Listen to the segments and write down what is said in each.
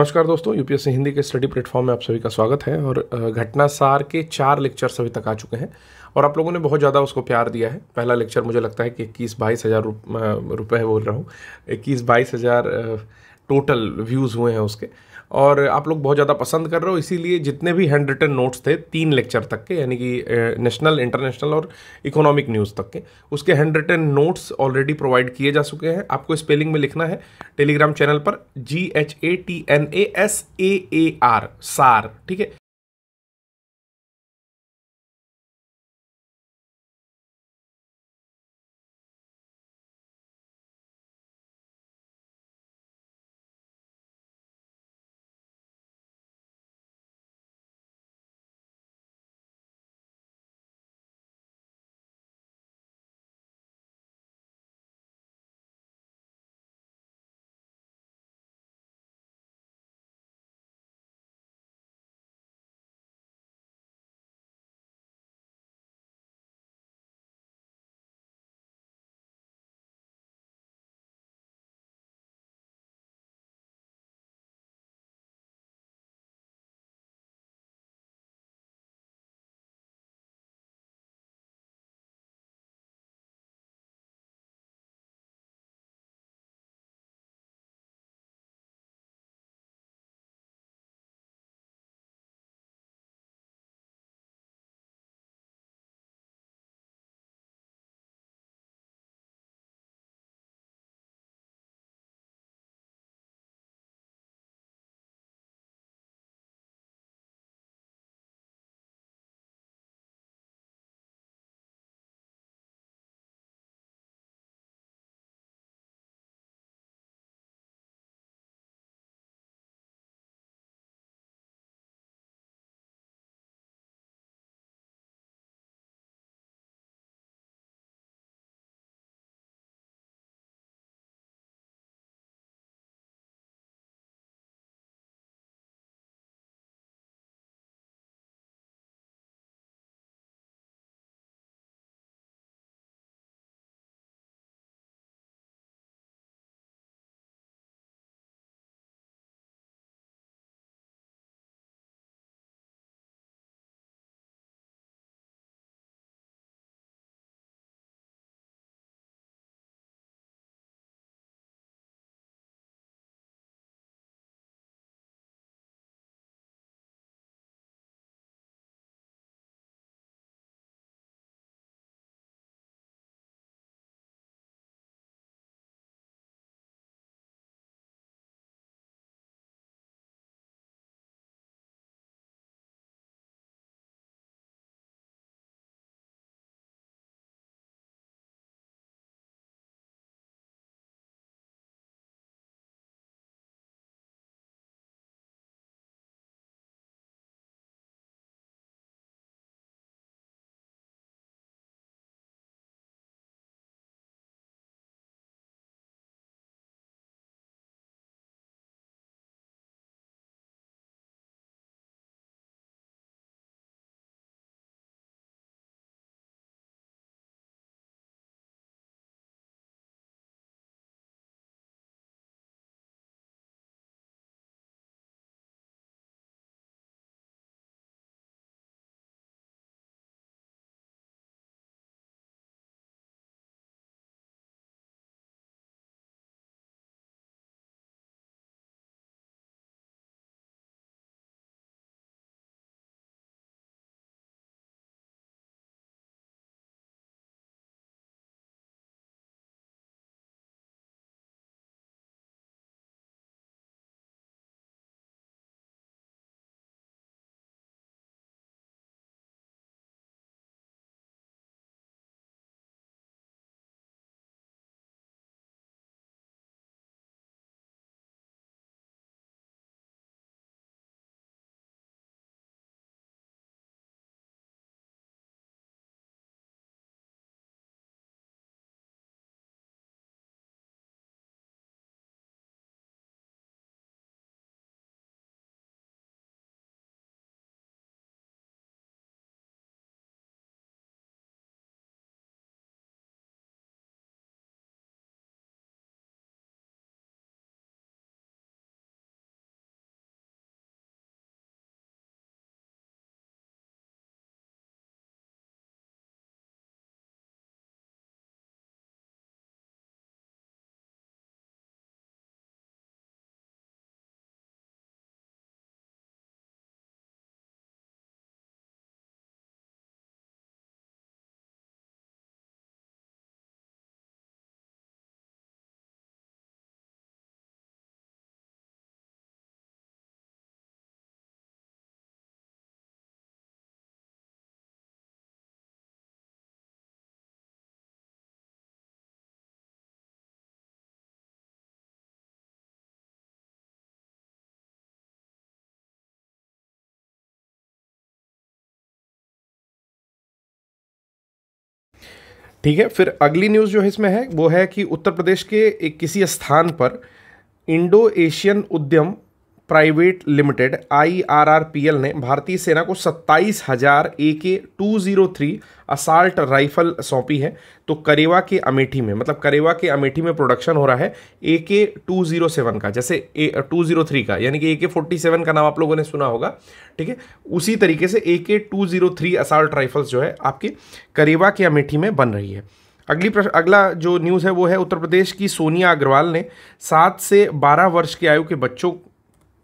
नमस्कार दोस्तों यूपीएससी हिंदी के स्टडी प्लेटफॉर्म में आप सभी का स्वागत है और घटना सार के चार लेक्चर्स अभी तक आ चुके हैं और आप लोगों ने बहुत ज़्यादा उसको प्यार दिया है पहला लेक्चर मुझे लगता है कि इक्कीस बाईस हज़ार रुपये बोल रहा हूँ इक्कीस बाईस हज़ार टोटल व्यूज़ हुए हैं उसके और आप लोग बहुत ज़्यादा पसंद कर रहे हो इसीलिए जितने भी हैंड रिटन नोट्स थे तीन लेक्चर तक के यानी कि नेशनल इंटरनेशनल और इकोनॉमिक न्यूज़ तक के उसके handwritten notes already provide किए जा चुके हैं आपको स्पेलिंग में लिखना है टेलीग्राम चैनल पर G H A T N A S A A R सार ठीक है ठीक है फिर अगली न्यूज़ जो इसमें है वो है कि उत्तर प्रदेश के एक किसी स्थान पर इंडो एशियन उद्यम प्राइवेट लिमिटेड आईआरआरपीएल ने भारतीय सेना को सत्ताईस हजार A K two zero three assault rifle सौंपी है तो करेवा के अमेठी में मतलब करेवा के अमेठी में प्रोडक्शन हो रहा है ए के टू जीरो सेवन का जैसे ए टू जीरो थ्री का यानी कि ए के फोर्टी सेवन का नाम आप लोगों ने सुना होगा ठीक है उसी तरीके से A K two zero three assault rifles जो है आपके करेवा के अमेठी में बन रही है अगली प्रश्न अगला जो न्यूज़ है वो है उत्तर प्रदेश की सोनिया अग्रवाल ने सात से बारह वर्ष की आयु के बच्चों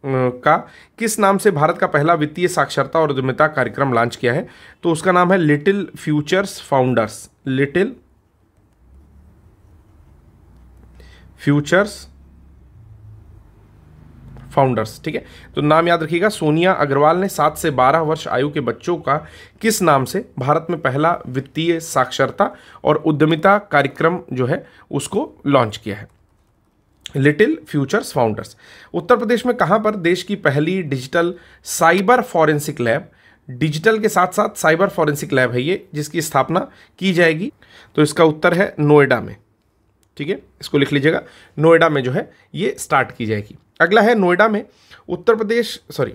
का किस नाम से भारत का पहला वित्तीय साक्षरता और उद्यमिता कार्यक्रम लॉन्च किया है तो उसका नाम है little futures founders little futures founders ठीक है तो नाम याद रखिएगा सोनिया अग्रवाल ने सात से बारह वर्ष आयु के बच्चों का किस नाम से भारत में पहला वित्तीय साक्षरता और उद्यमिता कार्यक्रम जो है उसको लॉन्च किया है लिटिल फ्यूचर्स फाउंडर्स उत्तर प्रदेश में कहाँ पर देश की पहली digital cyber forensic lab digital के साथ साथ साइबर फॉरेंसिक लैब है ये जिसकी स्थापना की जाएगी तो इसका उत्तर है नोएडा में ठीक है इसको लिख लीजिएगा नोएडा में जो है ये स्टार्ट की जाएगी अगला है नोएडा में उत्तर प्रदेश सॉरी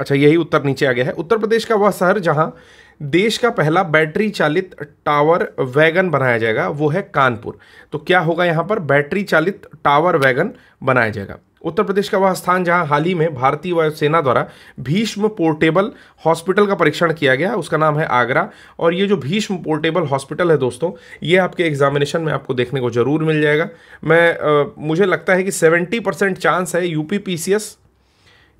अच्छा यही उत्तर नीचे आ गया है उत्तर प्रदेश का वह शहर जहाँ देश का पहला बैटरी चालित टावर वैगन बनाया जाएगा वो है कानपुर तो क्या होगा यहाँ पर बैटरी चालित टावर वैगन बनाया जाएगा उत्तर प्रदेश का वह स्थान जहां हाल ही में भारतीय वायुसेना द्वारा भीष्म पोर्टेबल हॉस्पिटल का परीक्षण किया गया उसका नाम है आगरा और ये जो भीष्म पोर्टेबल हॉस्पिटल है दोस्तों ये आपके एग्जामिनेशन में आपको देखने को जरूर मिल जाएगा मैं आ, मुझे लगता है कि सेवेंटी परसेंट चांस है यूपी पीसीएस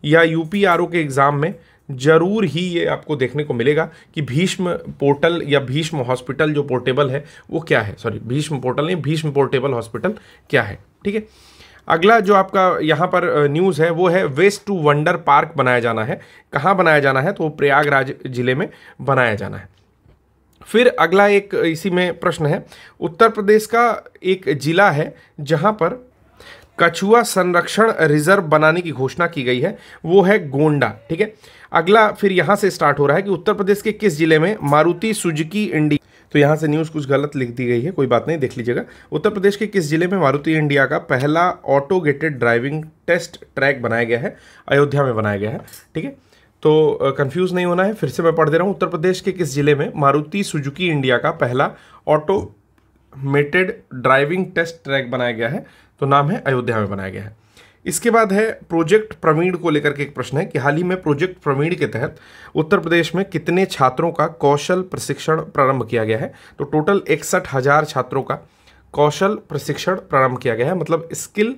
या यूपी के एग्ज़ाम में ज़रूर ही ये आपको देखने को मिलेगा कि भीष्म पोर्टल या भीष्म हॉस्पिटल जो पोर्टेबल है वो क्या है सॉरी भीष्म पोर्टल नहीं भीष्म पोर्टेबल हॉस्पिटल क्या है ठीक है अगला जो आपका यहाँ पर न्यूज़ है वो है वेस्ट टू वंडर पार्क बनाया जाना है कहाँ बनाया जाना है तो प्रयागराज जिले में बनाया जाना है फिर अगला एक इसी में प्रश्न है उत्तर प्रदेश का एक जिला है जहाँ पर कछुआ संरक्षण रिजर्व बनाने की घोषणा की गई है वो है गोंडा ठीक है अगला फिर यहाँ से स्टार्ट हो रहा है कि उत्तर प्रदेश के किस जिले में मारुति सुजुकी इंडी तो यहाँ से न्यूज़ कुछ गलत लिख दी गई है कोई बात नहीं देख लीजिएगा उत्तर प्रदेश के किस जिले में मारुति इंडिया का पहला ऑटोगेटेड ड्राइविंग टेस्ट ट्रैक बनाया गया है अयोध्या में बनाया गया है ठीक है तो कंफ्यूज नहीं होना है फिर से मैं पढ़ दे रहा हूँ उत्तर प्रदेश के किस जिले में मारुति सुजुकी इंडिया का पहला ऑटोमेटेड ड्राइविंग टेस्ट ट्रैक बनाया गया है तो नाम है अयोध्या में बनाया गया है इसके बाद है प्रोजेक्ट प्रवीण को लेकर के एक प्रश्न है कि हाल ही में प्रोजेक्ट प्रवीण के तहत उत्तर प्रदेश में कितने छात्रों का कौशल प्रशिक्षण प्रारंभ किया गया है तो टोटल इकसठ हज़ार छात्रों का कौशल प्रशिक्षण प्रारंभ किया गया है मतलब स्किल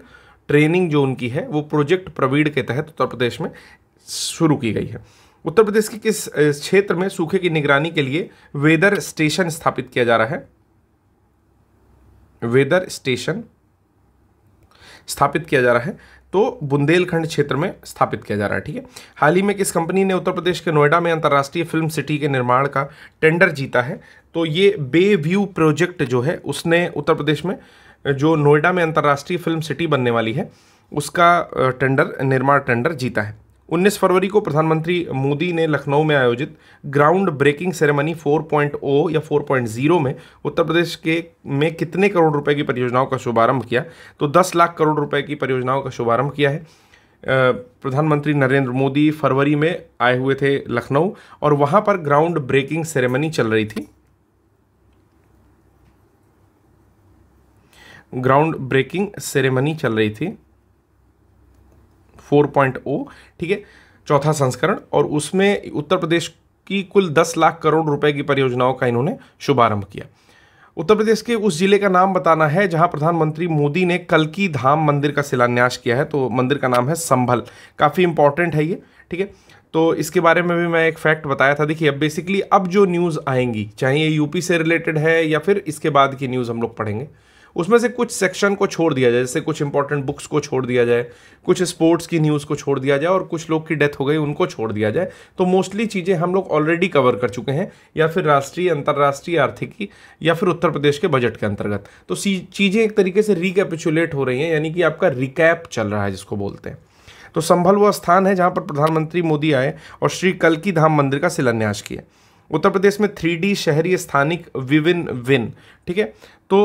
ट्रेनिंग जो उनकी है वो प्रोजेक्ट प्रवीण के तहत उत्तर प्रदेश में शुरू की गई है उत्तर प्रदेश के किस क्षेत्र में सूखे की निगरानी के लिए वेदर स्टेशन स्थापित किया जा रहा है वेदर स्टेशन स्थापित किया जा रहा है तो बुंदेलखंड क्षेत्र में स्थापित किया जा रहा है ठीक है हाल ही में किस कंपनी ने उत्तर प्रदेश के नोएडा में अंतर्राष्ट्रीय फिल्म सिटी के निर्माण का टेंडर जीता है तो ये बे व्यू प्रोजेक्ट जो है उसने उत्तर प्रदेश में जो नोएडा में अंतर्राष्ट्रीय फिल्म सिटी बनने वाली है उसका टेंडर निर्माण टेंडर जीता है 19 फरवरी को प्रधानमंत्री मोदी ने लखनऊ में आयोजित ग्राउंड ब्रेकिंग सेरेमनी 4.0 या 4.0 में उत्तर प्रदेश के में कितने करोड़ रुपए की परियोजनाओं का शुभारंभ किया तो 10 लाख करोड़ रुपए की परियोजनाओं का शुभारंभ किया है प्रधानमंत्री नरेंद्र मोदी फरवरी में आए हुए थे लखनऊ और वहाँ पर ग्राउंड ब्रेकिंग सेरेमनी चल रही थी ग्राउंड ब्रेकिंग सेरेमनी चल रही थी फोर पॉइंट ओ ठीक है चौथा संस्करण और उसमें उत्तर प्रदेश की कुल दस लाख करोड़ रुपए की परियोजनाओं का इन्होंने शुभारंभ किया उत्तर प्रदेश के उस जिले का नाम बताना है जहां प्रधानमंत्री मोदी ने कल की धाम मंदिर का शिलान्यास किया है तो मंदिर का नाम है संभल काफ़ी इंपॉर्टेंट है ये ठीक है तो इसके बारे में भी मैं एक फैक्ट बताया था देखिए अब बेसिकली अब जो न्यूज़ आएंगी चाहे ये यूपी से रिलेटेड है या फिर इसके बाद की न्यूज़ हम लोग पढ़ेंगे उसमें से कुछ सेक्शन को छोड़ दिया जाए जैसे कुछ इंपॉर्टेंट बुक्स को छोड़ दिया जाए कुछ स्पोर्ट्स की न्यूज़ को छोड़ दिया जाए और कुछ लोग की डेथ हो गई उनको छोड़ दिया जाए तो मोस्टली चीज़ें हम लोग ऑलरेडी कवर कर चुके हैं या फिर राष्ट्रीय अंतर्राष्ट्रीय आर्थिकी या फिर उत्तर प्रदेश के बजट के अंतर्गत तो चीज़ें एक तरीके से रिकेपिचुलेट हो रही हैं यानी कि आपका रिकैप चल रहा है जिसको बोलते हैं तो संभल वह स्थान है जहाँ पर प्रधानमंत्री मोदी आए और श्री की धाम मंदिर का शिलान्यास किए उत्तर प्रदेश में थ्री शहरी स्थानिक विविन विन ठीक है तो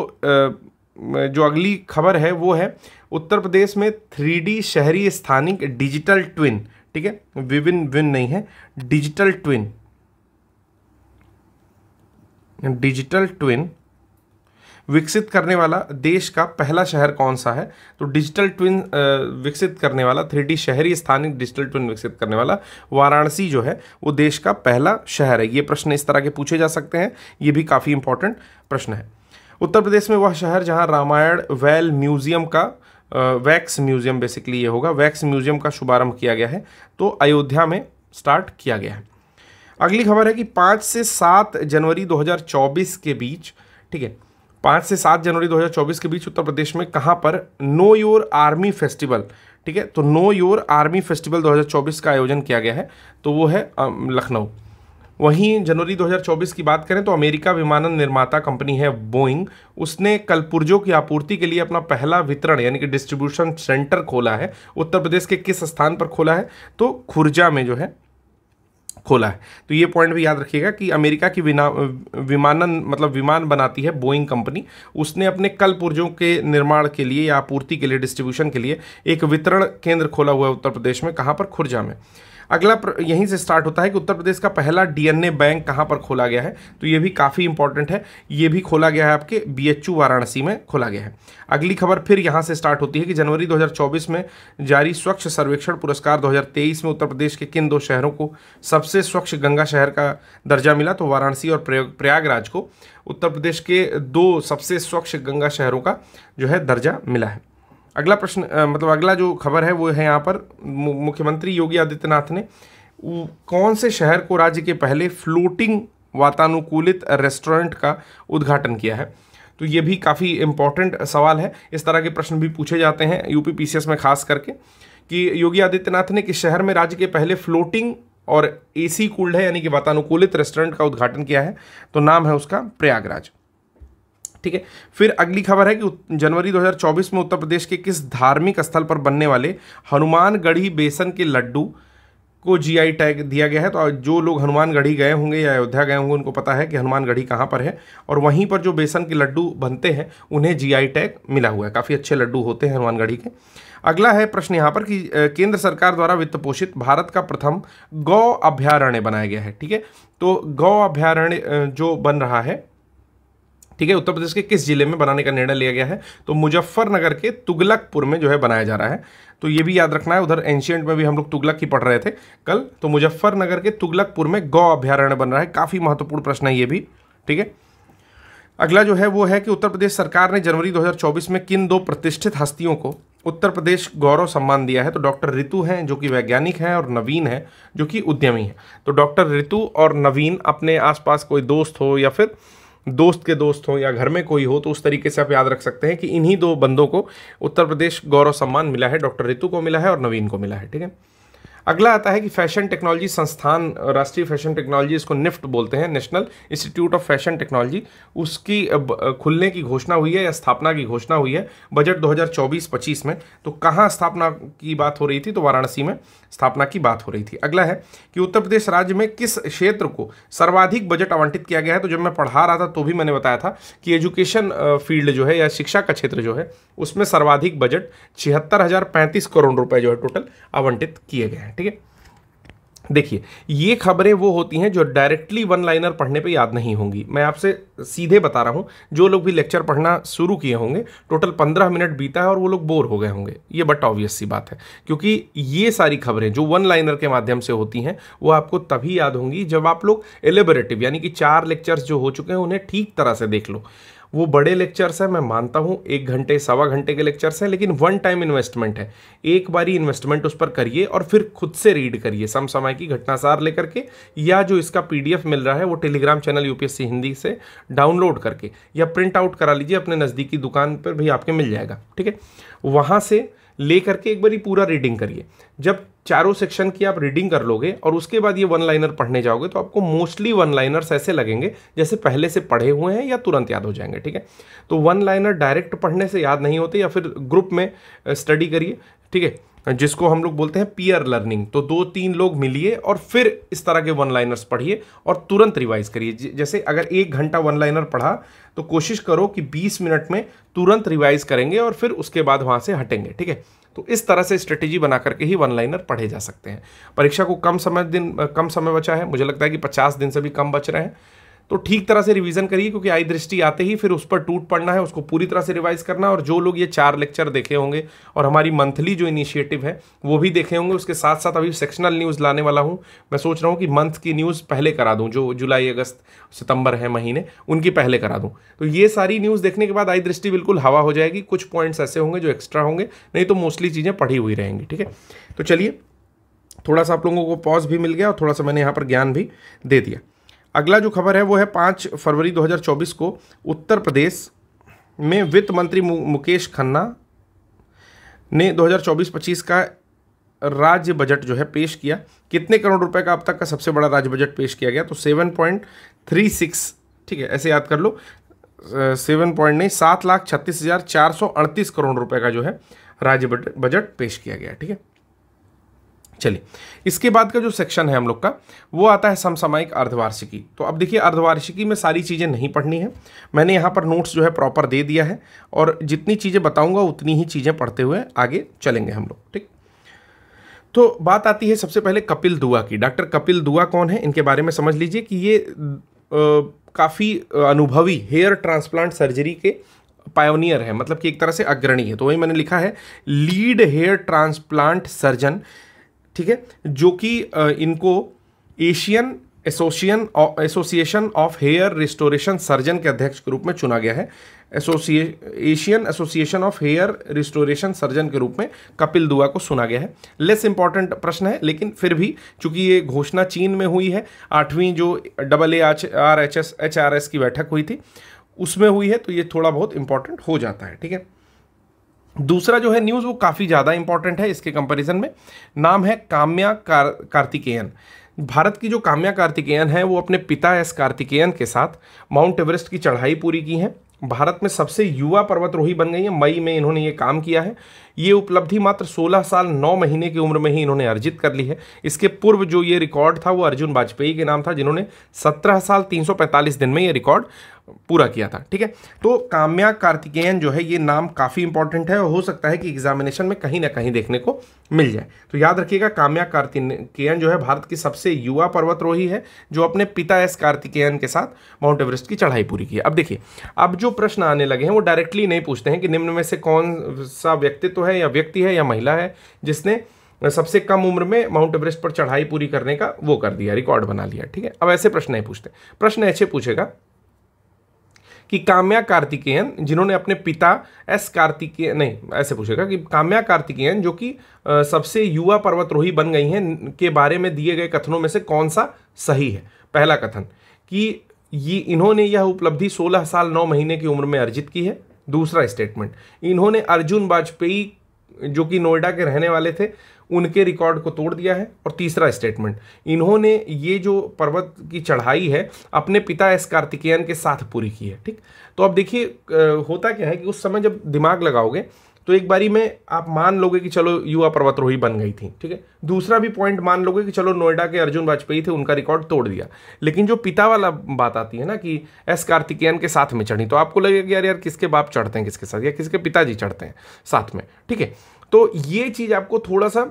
जो अगली खबर है वो है उत्तर प्रदेश में थ्री शहरी स्थानिक डिजिटल ट्विन ठीक है विविन विन नहीं है डिजिटल ट्विन डिजिटल ट्विन विकसित करने वाला देश का पहला शहर कौन सा है तो डिजिटल ट्विन विकसित करने वाला थ्री शहरी स्थानिक डिजिटल ट्विन विकसित करने वाला वाराणसी जो है वो देश का पहला शहर है ये प्रश्न इस तरह के पूछे जा सकते हैं ये भी काफ़ी इंपॉर्टेंट प्रश्न है उत्तर प्रदेश में वह शहर जहां रामायण वैल म्यूजियम का वैक्स म्यूजियम बेसिकली ये होगा वैक्स म्यूजियम का शुभारंभ किया गया है तो अयोध्या में स्टार्ट किया गया है अगली खबर है कि पाँच से सात जनवरी 2024 के बीच ठीक है पाँच से सात जनवरी 2024 के बीच उत्तर प्रदेश में कहाँ पर नो योर आर्मी फेस्टिवल ठीक है तो नो योर आर्मी फेस्टिवल 2024 का आयोजन किया गया है तो वो है लखनऊ वहीं जनवरी 2024 की बात करें तो अमेरिका विमानन निर्माता कंपनी है बोइंग उसने कल पुर्जों की आपूर्ति के लिए अपना पहला वितरण यानी कि डिस्ट्रीब्यूशन सेंटर खोला है उत्तर प्रदेश के किस स्थान पर खोला है तो खुर्जा में जो है खोला है तो ये पॉइंट भी याद रखिएगा कि अमेरिका की विना विमानन मतलब विमान बनाती है बोइंग कंपनी उसने अपने कल पुर्जों के निर्माण के लिए या आपूर्ति के लिए डिस्ट्रीब्यूशन के लिए एक वितरण केंद्र खोला हुआ है उत्तर प्रदेश में कहाँ पर खुर्जा में अगला यहीं से स्टार्ट होता है कि उत्तर प्रदेश का पहला डीएनए बैंक कहाँ पर खोला गया है तो ये भी काफ़ी इंपॉर्टेंट है ये भी खोला गया है आपके बीएचयू वाराणसी में खोला गया है अगली खबर फिर यहाँ से स्टार्ट होती है कि जनवरी 2024 में जारी स्वच्छ सर्वेक्षण पुरस्कार 2023 में उत्तर प्रदेश के किन दो शहरों को सबसे स्वच्छ गंगा शहर का दर्जा मिला तो वाराणसी और प्रयागराज को उत्तर प्रदेश के दो सबसे स्वच्छ गंगा शहरों का जो है दर्जा मिला है अगला प्रश्न मतलब अगला जो खबर है वो है यहाँ पर मुख्यमंत्री योगी आदित्यनाथ ने कौन से शहर को राज्य के पहले फ्लोटिंग वातानुकूलित रेस्टोरेंट का उद्घाटन किया है तो ये भी काफ़ी इम्पॉर्टेंट सवाल है इस तरह के प्रश्न भी पूछे जाते हैं यूपी पीसीएस में खास करके कि योगी आदित्यनाथ ने किस शहर में राज्य के पहले फ्लोटिंग और एसी कूल्ड है यानी कि वातानुकूलित रेस्टोरेंट का उद्घाटन किया है तो नाम है उसका प्रयागराज ठीक है फिर अगली खबर है कि जनवरी 2024 में उत्तर प्रदेश के किस धार्मिक स्थल पर बनने वाले हनुमानगढ़ी बेसन के लड्डू को जीआई टैग दिया गया है तो जो लोग हनुमानगढ़ी गए होंगे या अयोध्या गए होंगे उनको पता है कि हनुमानगढ़ी कहाँ पर है और वहीं पर जो बेसन के लड्डू बनते हैं उन्हें जीआई टैग मिला हुआ है काफ़ी अच्छे लड्डू होते हैं हनुमानगढ़ी के अगला है प्रश्न यहाँ पर कि केंद्र सरकार द्वारा वित्त पोषित भारत का प्रथम गौ अभ्यारण्य बनाया गया है ठीक है तो गौ अभ्यारण्य जो बन रहा है ठीक है उत्तर प्रदेश के किस जिले में बनाने का निर्णय लिया गया है तो मुजफ्फरनगर के तुगलकपुर में जो है बनाया जा रहा है तो ये भी याद रखना है उधर एंशियंट में भी हम लोग तुगलक ही पढ़ रहे थे कल तो मुजफ्फरनगर के तुगलकपुर में गौ अभ्यारण्य बन रहा है काफ़ी महत्वपूर्ण प्रश्न है ये भी ठीक है अगला जो है वो है कि उत्तर प्रदेश सरकार ने जनवरी 2024 में किन दो प्रतिष्ठित हस्तियों को उत्तर प्रदेश गौरव सम्मान दिया है तो डॉक्टर ऋतु हैं जो कि वैज्ञानिक हैं और नवीन हैं जो कि उद्यमी हैं तो डॉक्टर ऋतु और नवीन अपने आसपास कोई दोस्त हो या फिर दोस्त के दोस्त हों या घर में कोई हो तो उस तरीके से आप याद रख सकते हैं कि इन्हीं दो बंदों को उत्तर प्रदेश गौरव सम्मान मिला है डॉक्टर रितु को मिला है और नवीन को मिला है ठीक है अगला आता है कि फैशन टेक्नोलॉजी संस्थान राष्ट्रीय फैशन टेक्नोलॉजी इसको निफ्ट बोलते हैं National Institute of Fashion Technology उसकी खुलने की घोषणा हुई है या स्थापना की घोषणा हुई है बजट 2024-25 में तो कहाँ स्थापना की बात हो रही थी तो वाराणसी में स्थापना की बात हो रही थी अगला है कि उत्तर प्रदेश राज्य में किस क्षेत्र को सर्वाधिक बजट आवंटित किया गया है तो जब मैं पढ़ा रहा था तो भी मैंने बताया था कि एजुकेशन फील्ड जो है या शिक्षा का क्षेत्र जो है उसमें सर्वाधिक बजट छिहत्तर करोड़ रुपए जो है टोटल आवंटित किए गए हैं ठीक है देखिए ये खबरें वो होती हैं जो डायरेक्टली वन लाइनर पढ़ने पे याद नहीं होंगी मैं आपसे सीधे बता रहा हूँ जो लोग भी लेक्चर पढ़ना शुरू किए होंगे टोटल पंद्रह मिनट बीता है और वो लोग बोर हो गए होंगे ये बट ऑब्वियस सी बात है क्योंकि ये सारी खबरें जो वन लाइनर के माध्यम से होती हैं वो आपको तभी याद होंगी जब आप लोग एलेबरेटिव यानी कि चार लेक्चर्स जो हो चुके हैं उन्हें ठीक तरह से देख लो वो बड़े लेक्चर्स हैं मैं मानता हूँ एक घंटे सवा घंटे के लेक्चर्स हैं लेकिन वन टाइम इन्वेस्टमेंट है एक बारी इन्वेस्टमेंट उस पर करिए और फिर खुद से रीड करिए सम समय की घटनासार लेकर के या जो इसका पी मिल रहा है वो टेलीग्राम चैनल यूपीएससी हिंदी से डाउनलोड करके या प्रिंट आउट करा लीजिए अपने नज़दीकी दुकान पर भी आपके मिल जाएगा ठीक है वहाँ से ले करके एक बार पूरा रीडिंग करिए जब चारों सेक्शन की आप रीडिंग कर लोगे और उसके बाद ये वन लाइनर पढ़ने जाओगे तो आपको मोस्टली वन लाइनर्स ऐसे लगेंगे जैसे पहले से पढ़े हुए हैं या तुरंत याद हो जाएंगे ठीक है तो वन लाइनर डायरेक्ट पढ़ने से याद नहीं होते या फिर ग्रुप में स्टडी करिए ठीक है जिसको हम लोग बोलते हैं पीयर लर्निंग तो दो तीन लोग मिलिए और फिर इस तरह के वन लाइनर्स पढ़िए और तुरंत रिवाइज करिए जैसे अगर एक घंटा वन लाइनर पढ़ा तो कोशिश करो कि 20 मिनट में तुरंत रिवाइज करेंगे और फिर उसके बाद वहाँ से हटेंगे ठीक है तो इस तरह से स्ट्रेटेजी बना करके ही वन लाइनर पढ़े जा सकते हैं परीक्षा को कम समय दिन कम समय बचा है मुझे लगता है कि पचास दिन से भी कम बच रहे हैं तो ठीक तरह से रिवीजन करिए क्योंकि आई दृष्टि आते ही फिर उस पर टूट पड़ना है उसको पूरी तरह से रिवाइज करना और जो लोग ये चार लेक्चर देखे होंगे और हमारी मंथली जो इनिशिएटिव है वो भी देखे होंगे उसके साथ साथ अभी सेक्शनल न्यूज़ लाने वाला हूँ मैं सोच रहा हूँ कि मंथ की न्यूज़ पहले करा दूँ जो जुलाई अगस्त सितंबर है महीने उनकी पहले करा दूँ तो ये सारी न्यूज़ देखने के बाद आई दृष्टि बिल्कुल हवा हो जाएगी कुछ पॉइंट्स ऐसे होंगे जो एक्स्ट्रा होंगे नहीं तो मोस्टली चीज़ें पढ़ी हुई रहेंगी ठीक है तो चलिए थोड़ा सा आप लोगों को पॉज भी मिल गया और थोड़ा सा मैंने यहाँ पर ज्ञान भी दे दिया अगला जो खबर है वो है पाँच फरवरी 2024 को उत्तर प्रदेश में वित्त मंत्री मुकेश खन्ना ने 2024-25 का राज्य बजट जो है पेश किया कितने करोड़ रुपए का अब तक का सबसे बड़ा राज्य बजट पेश किया गया तो सेवन पॉइंट थ्री सिक्स ठीक है ऐसे याद कर लो सेवन पॉइंट नहीं सात लाख छत्तीस हज़ार चार सौ अड़तीस करोड़ रुपए का जो है राज्य बजट पेश किया गया ठीक है चलिए इसके बाद का जो सेक्शन है हम लोग का वो आता है समसामयिक अर्धवार्षिकी तो अब देखिए अर्धवार्षिकी में सारी चीज़ें नहीं पढ़नी है मैंने यहाँ पर नोट्स जो है प्रॉपर दे दिया है और जितनी चीज़ें बताऊँगा उतनी ही चीज़ें पढ़ते हुए आगे चलेंगे हम लोग ठीक तो बात आती है सबसे पहले कपिल दुआ की डॉक्टर कपिल दुआ कौन है इनके बारे में समझ लीजिए कि ये काफ़ी अनुभवी हेयर ट्रांसप्लांट सर्जरी के पायोनियर है मतलब कि एक तरह से अग्रणी है तो वही मैंने लिखा है लीड हेयर ट्रांसप्लांट सर्जन ठीक है जो कि इनको Asian association association of hair restoration surgeon के अध्यक्ष के रूप में चुना गया है एसोसिए Asian association of hair restoration surgeon के रूप में कपिल दुआ को सुना गया है लेस इंपॉर्टेंट प्रश्न है लेकिन फिर भी चूंकि ये घोषणा चीन में हुई है आठवीं जो double A R H S H R S की बैठक हुई थी उसमें हुई है तो ये थोड़ा बहुत इंपॉर्टेंट हो जाता है ठीक है दूसरा जो है न्यूज़ वो काफ़ी ज़्यादा इंपॉर्टेंट है इसके कंपैरिजन में नाम है काम्या कार कार्तिकेयन भारत की जो काम्या कार्तिकेयन है वो अपने पिता एस कार्तिकेयन के साथ माउंट एवरेस्ट की चढ़ाई पूरी की है भारत में सबसे युवा पर्वतरोही बन गई है मई में इन्होंने ये काम किया है ये उपलब्धि मात्र 16 साल 9 महीने की उम्र में ही इन्होंने अर्जित कर ली है इसके पूर्व जो ये रिकॉर्ड था वो अर्जुन वाजपेयी के नाम था जिन्होंने 17 साल 345 दिन में ये रिकॉर्ड पूरा किया था ठीक है तो काम्या कार्तिकेयन जो है ये नाम काफ़ी इंपॉर्टेंट है और हो सकता है कि एग्जामिनेशन में कहीं ना कहीं देखने को मिल जाए तो याद रखिएगा काम्या कार्तिकेयन जो है भारत की सबसे युवा पर्वतरोही है जो अपने पिता एस कार्तिकेयन के साथ माउंट एवरेस्ट की चढ़ाई पूरी की अब देखिए अब जो प्रश्न आने लगे हैं वो डायरेक्टली नहीं पूछते हैं कि निम्न में से कौन सा व्यक्तित्व तो है या व्यक्ति है या महिला है जिसने सबसे कम उम्र में माउंट एवरेस्ट पर चढ़ाई पूरी करने का वो कर दिया रिकॉर्ड बना लिया ठीक है अब ऐसे प्रश्न नहीं पूछते प्रश्न ऐसे पूछेगा कि काम्या कार्तिकेयन जिन्होंने अपने पिता एस कार्तिकेय नहीं ऐसे पूछेगा कि काम्या कार्तिकेयन जो कि सबसे युवा पर्वतरोही बन गई हैं के बारे में दिए गए कथनों में से कौन सा सही है पहला कथन कि ये इन्होंने यह उपलब्धि 16 साल 9 महीने की उम्र में अर्जित की है दूसरा स्टेटमेंट इन्होंने अर्जुन वाजपेयी जो कि नोएडा के रहने वाले थे उनके रिकॉर्ड को तोड़ दिया है और तीसरा स्टेटमेंट इन्होंने ये जो पर्वत की चढ़ाई है अपने पिता एस कार्तिकेयन के साथ पूरी की है ठीक तो अब देखिए होता क्या है कि उस समय जब दिमाग लगाओगे तो एक बारी में आप मान लोगे कि चलो युवा पर्वतरोही बन गई थी ठीक है दूसरा भी पॉइंट मान लोगे कि चलो नोएडा के अर्जुन वाजपेयी थे उनका रिकॉर्ड तोड़ दिया लेकिन जो पिता वाला बात आती है ना कि एस कार्तिकेयन के साथ में चढ़ी तो आपको लगेगा कि यार यार किसके बाप चढ़ते हैं किसके साथ या किसके पिताजी चढ़ते हैं साथ में ठीक है तो ये चीज़ आपको थोड़ा सा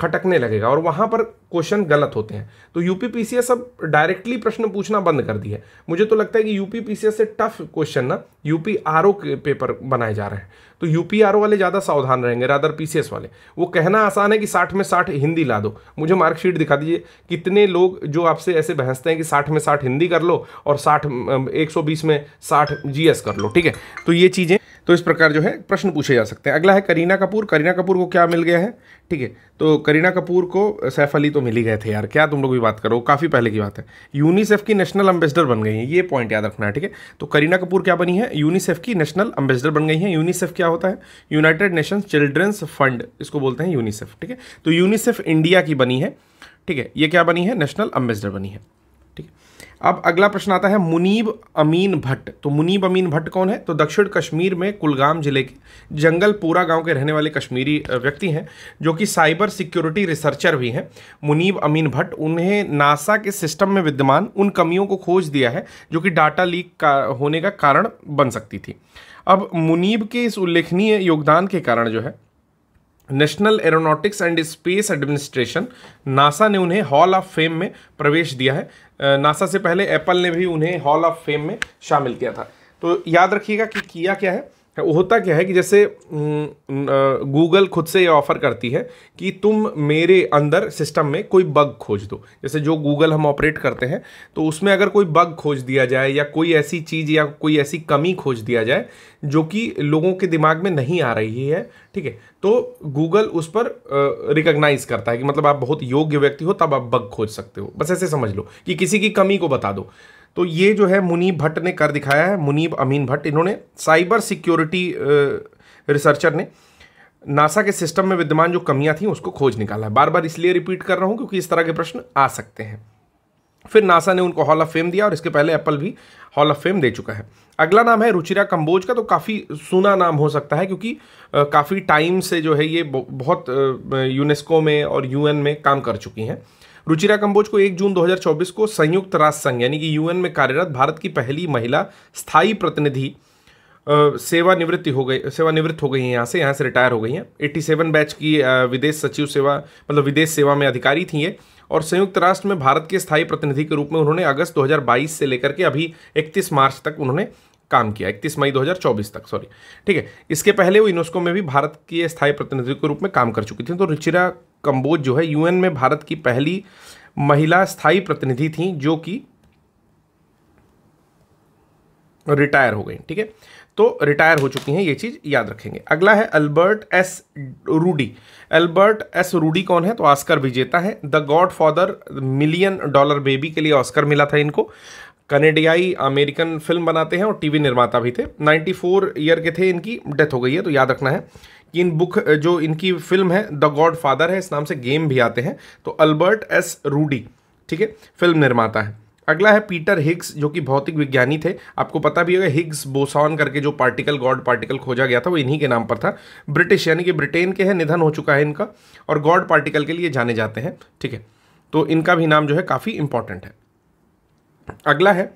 खटकने लगेगा और वहाँ पर क्वेश्चन गलत होते हैं तो यूपी पीसीएस अब डायरेक्टली प्रश्न पूछना बंद कर दिया मुझे तो लगता है कि यूपी पीसीएस से टफ क्वेश्चन ना यूपी आर के पेपर बनाए जा रहे हैं तो यूपीआरओ वाले ज़्यादा सावधान रहेंगे रादर पीसीएस वाले वो कहना आसान है कि साठ में साठ हिंदी ला दो मुझे मार्कशीट दिखा दीजिए कितने लोग जो आपसे ऐसे बहसते हैं कि साठ में साठ हिंदी कर लो और साठ एक में साठ जी कर लो ठीक है तो ये चीज़ें तो इस प्रकार जो है प्रश्न पूछे जा सकते हैं अगला है करीना कपूर करीना कपूर को क्या मिल गया है ठीक है तो करीना कपूर को सैफ अली तो मिल ही गए थे यार क्या तुम लोग भी बात करो काफ़ी पहले की बात है यूनिसेफ की नेशनल एम्बेसडर बन गई हैं ये पॉइंट याद रखना है ठीक है तो करीना कपूर क्या बनी है यूनिसेफ की नेशनल एम्बेसडर बन गई हैं यूनिसेफ क्या होता है यूनाइटेड नेशन चिल्ड्रंस फंड इसको बोलते हैं यूनिसेफ ठीक है तो यूनिसेफ इंडिया की बनी है ठीक है ये क्या बनी है नेशनल एम्बेसडर बनी है अब अगला प्रश्न आता है मुनीब अमीन भट्ट तो मुनीब अमीन भट्ट कौन है तो दक्षिण कश्मीर में कुलगाम जिले के जंगलपुरा गांव के रहने वाले कश्मीरी व्यक्ति हैं जो कि साइबर सिक्योरिटी रिसर्चर भी हैं मुनीब अमीन भट्ट उन्हें नासा के सिस्टम में विद्यमान उन कमियों को खोज दिया है जो कि डाटा लीक का होने का कारण बन सकती थी अब मुनीब के इस उल्लेखनीय योगदान के कारण जो है National Aeronautics and Space Administration NASA ने उन्हें हॉल ऑफ फेम में प्रवेश दिया है नासा से पहले एप्पल ने भी उन्हें हॉल ऑफ फेम में शामिल किया था तो याद रखिएगा कि किया क्या है होता क्या है कि जैसे गूगल खुद से ये ऑफ़र करती है कि तुम मेरे अंदर सिस्टम में कोई बग खोज दो जैसे जो गूगल हम ऑपरेट करते हैं तो उसमें अगर कोई बग खोज दिया जाए या कोई ऐसी चीज़ या कोई ऐसी कमी खोज दिया जाए जो कि लोगों के दिमाग में नहीं आ रही है ठीक है तो गूगल उस पर रिकग्नाइज करता है कि मतलब आप बहुत योग्य व्यक्ति हो तब आप बग खोज सकते हो बस ऐसे समझ लो कि किसी की कमी को बता दो तो ये जो है मुनीब भट्ट ने कर दिखाया है मुनीब अमीन भट्ट इन्होंने साइबर सिक्योरिटी रिसर्चर ने नासा के सिस्टम में विद्यमान जो कमियां थी उसको खोज निकाला है बार बार इसलिए रिपीट कर रहा हूं क्योंकि इस तरह के प्रश्न आ सकते हैं फिर नासा ने उनको हॉल ऑफ फेम दिया और इसके पहले एप्पल भी हॉल ऑफ फेम दे चुका है अगला नाम है रुचिरा कंबोज का तो काफ़ी सुना नाम हो सकता है क्योंकि काफ़ी टाइम से जो है ये बहुत यूनेस्को में और यूएन में काम कर चुकी हैं रुचिरा कंबोज को 1 जून 2024 को संयुक्त राष्ट्र संघ यानी कि यूएन में कार्यरत भारत की पहली महिला स्थायी प्रतिनिधि सेवानिवृत्ति हो गई सेवानिवृत्त हो गई हैं यहाँ से यहाँ से रिटायर हो गई हैं 87 बैच की विदेश सचिव सेवा मतलब विदेश सेवा में अधिकारी थी ये और संयुक्त राष्ट्र में भारत के स्थायी प्रतिनिधि के रूप में उन्होंने अगस्त 2022 से लेकर के अभी 31 मार्च तक उन्होंने काम किया इकतीस मई 2024 तक सॉरी ठीक है इसके पहले वो यूनेस्को में भी भारत की स्थायी प्रतिनिधि के रूप में काम कर चुकी थी तो रुचिरा कंबोज जो है यूएन में भारत की पहली महिला स्थायी प्रतिनिधि थी जो कि रिटायर हो गई ठीक है तो रिटायर हो चुकी हैं ये चीज़ याद रखेंगे अगला है Albert S Rudy Albert S Rudy कौन है तो ऑस्कर विजेता है the God father million dollar baby के लिए ऑस्कर मिला था इनको कनेडियाई अमेरिकन फिल्म बनाते हैं और टीवी निर्माता भी थे 94 ईयर के थे इनकी डेथ हो गई है तो याद रखना है कि इन बुक जो इनकी फिल्म है द गॉड फादर है इस नाम से गेम भी आते हैं तो अल्बर्ट एस रूडी ठीक है फिल्म निर्माता है अगला है पीटर हिग्स जो कि भौतिक विज्ञानी थे आपको पता भी होगा हिग्स बोसॉन करके जो पार्टिकल गॉड पार्टिकल खोजा गया था वो इन्हीं के नाम पर था ब्रिटिश यानी कि ब्रिटेन के हैं निधन हो चुका है इनका और गॉड पार्टिकल के लिए जाने जाते हैं ठीक है तो इनका भी नाम जो है काफ़ी इंपॉर्टेंट है अगला है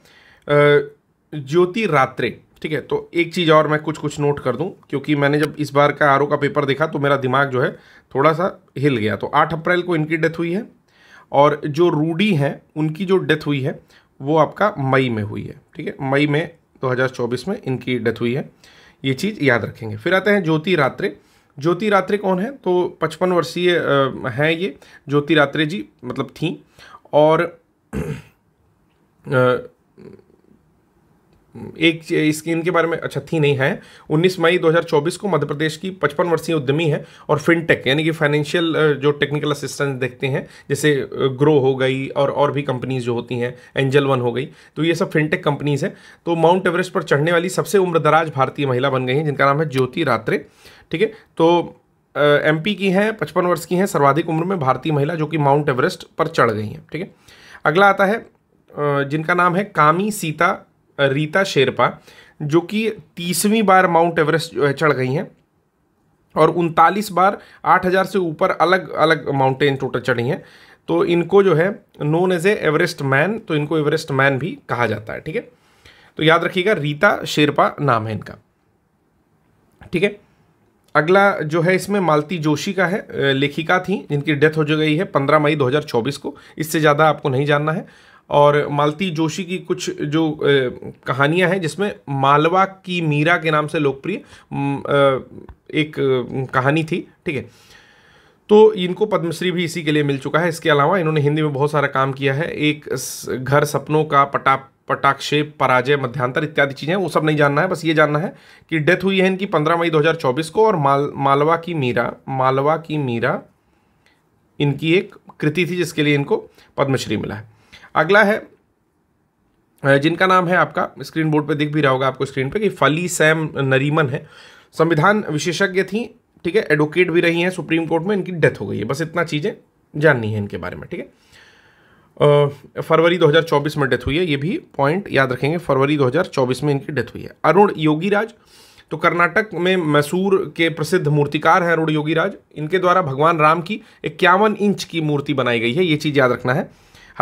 ज्योति रात्रे ठीक है तो एक चीज़ और मैं कुछ कुछ नोट कर दूं क्योंकि मैंने जब इस बार का आर का पेपर देखा तो मेरा दिमाग जो है थोड़ा सा हिल गया तो आठ अप्रैल को इनकी डेथ हुई है और जो रूडी हैं उनकी जो डेथ हुई है वो आपका मई में हुई है ठीक है मई में 2024 में इनकी डेथ हुई है ये चीज़ याद रखेंगे फिर आते हैं ज्योति रात्रे ज्योति रात्रे कौन है तो पचपन वर्षीय हैं ये ज्योति रात्रे जी मतलब थी और एक स्कीम के बारे में अच्छा थी नहीं है 19 मई 2024 को मध्य प्रदेश की 55 वर्षीय उद्यमी है और फिनटेक यानी कि फाइनेंशियल जो टेक्निकल असिस्टेंस देखते हैं जैसे ग्रो हो गई और और भी कंपनीज जो होती हैं एंजल वन हो गई तो ये सब फिनटेक कंपनीज हैं तो माउंट एवरेस्ट पर चढ़ने वाली सबसे उम्रदराज भारतीय महिला बन गई हैं जिनका नाम है ज्योति रात्रे ठीक है तो एम की हैं पचपन वर्ष की हैं सर्वाधिक उम्र में भारतीय महिला जो कि माउंट एवरेस्ट पर चढ़ गई हैं ठीक है अगला आता है जिनका नाम है कामी सीता रीता शेरपा जो कि तीसवीं बार माउंट एवरेस्ट जो है चढ़ गई हैं और उनतालीस बार आठ हज़ार से ऊपर अलग अलग माउंटेन टोटल चढ़ी हैं तो इनको जो है known as a Everest man तो इनको एवरेस्ट मैन भी कहा जाता है ठीक है तो याद रखिएगा रीता शेरपा नाम है इनका ठीक है अगला जो है इसमें मालती जोशी का है लेखिका थी जिनकी डेथ हो गई है पंद्रह मई 2024 को इससे ज़्यादा आपको नहीं जानना है और मालती जोशी की कुछ जो कहानियां हैं जिसमें मालवा की मीरा के नाम से लोकप्रिय एक कहानी थी ठीक है तो इनको पद्मश्री भी इसी के लिए मिल चुका है इसके अलावा इन्होंने हिंदी में बहुत सारा काम किया है एक घर सपनों का पटा पटाक्षेप पराजय मध्यांतर इत्यादि चीज़ें वो सब नहीं जानना है बस ये जानना है कि डेथ हुई है इनकी 15 मई 2024 को और माल मालवा की मीरा मालवा की मीरा इनकी एक कृति थी जिसके लिए इनको पद्मश्री मिला है अगला है जिनका नाम है आपका स्क्रीन बोर्ड पर दिख भी रहा होगा आपको स्क्रीन पर कि फली सैम नरीमन है संविधान विशेषज्ञ थी ठीक है एडवोकेट भी रही हैं सुप्रीम कोर्ट में इनकी डेथ हो गई है बस इतना चीज़ें जाननी है इनके बारे में ठीक है फरवरी 2024 में डेथ हुई है ये भी पॉइंट याद रखेंगे फरवरी 2024 में इनकी डेथ हुई है अरुण योगीराज तो कर्नाटक में मैसूर के प्रसिद्ध मूर्तिकार हैं अरुण योगीराज इनके द्वारा भगवान राम की इक्यावन इंच की मूर्ति बनाई गई है ये चीज़ याद रखना है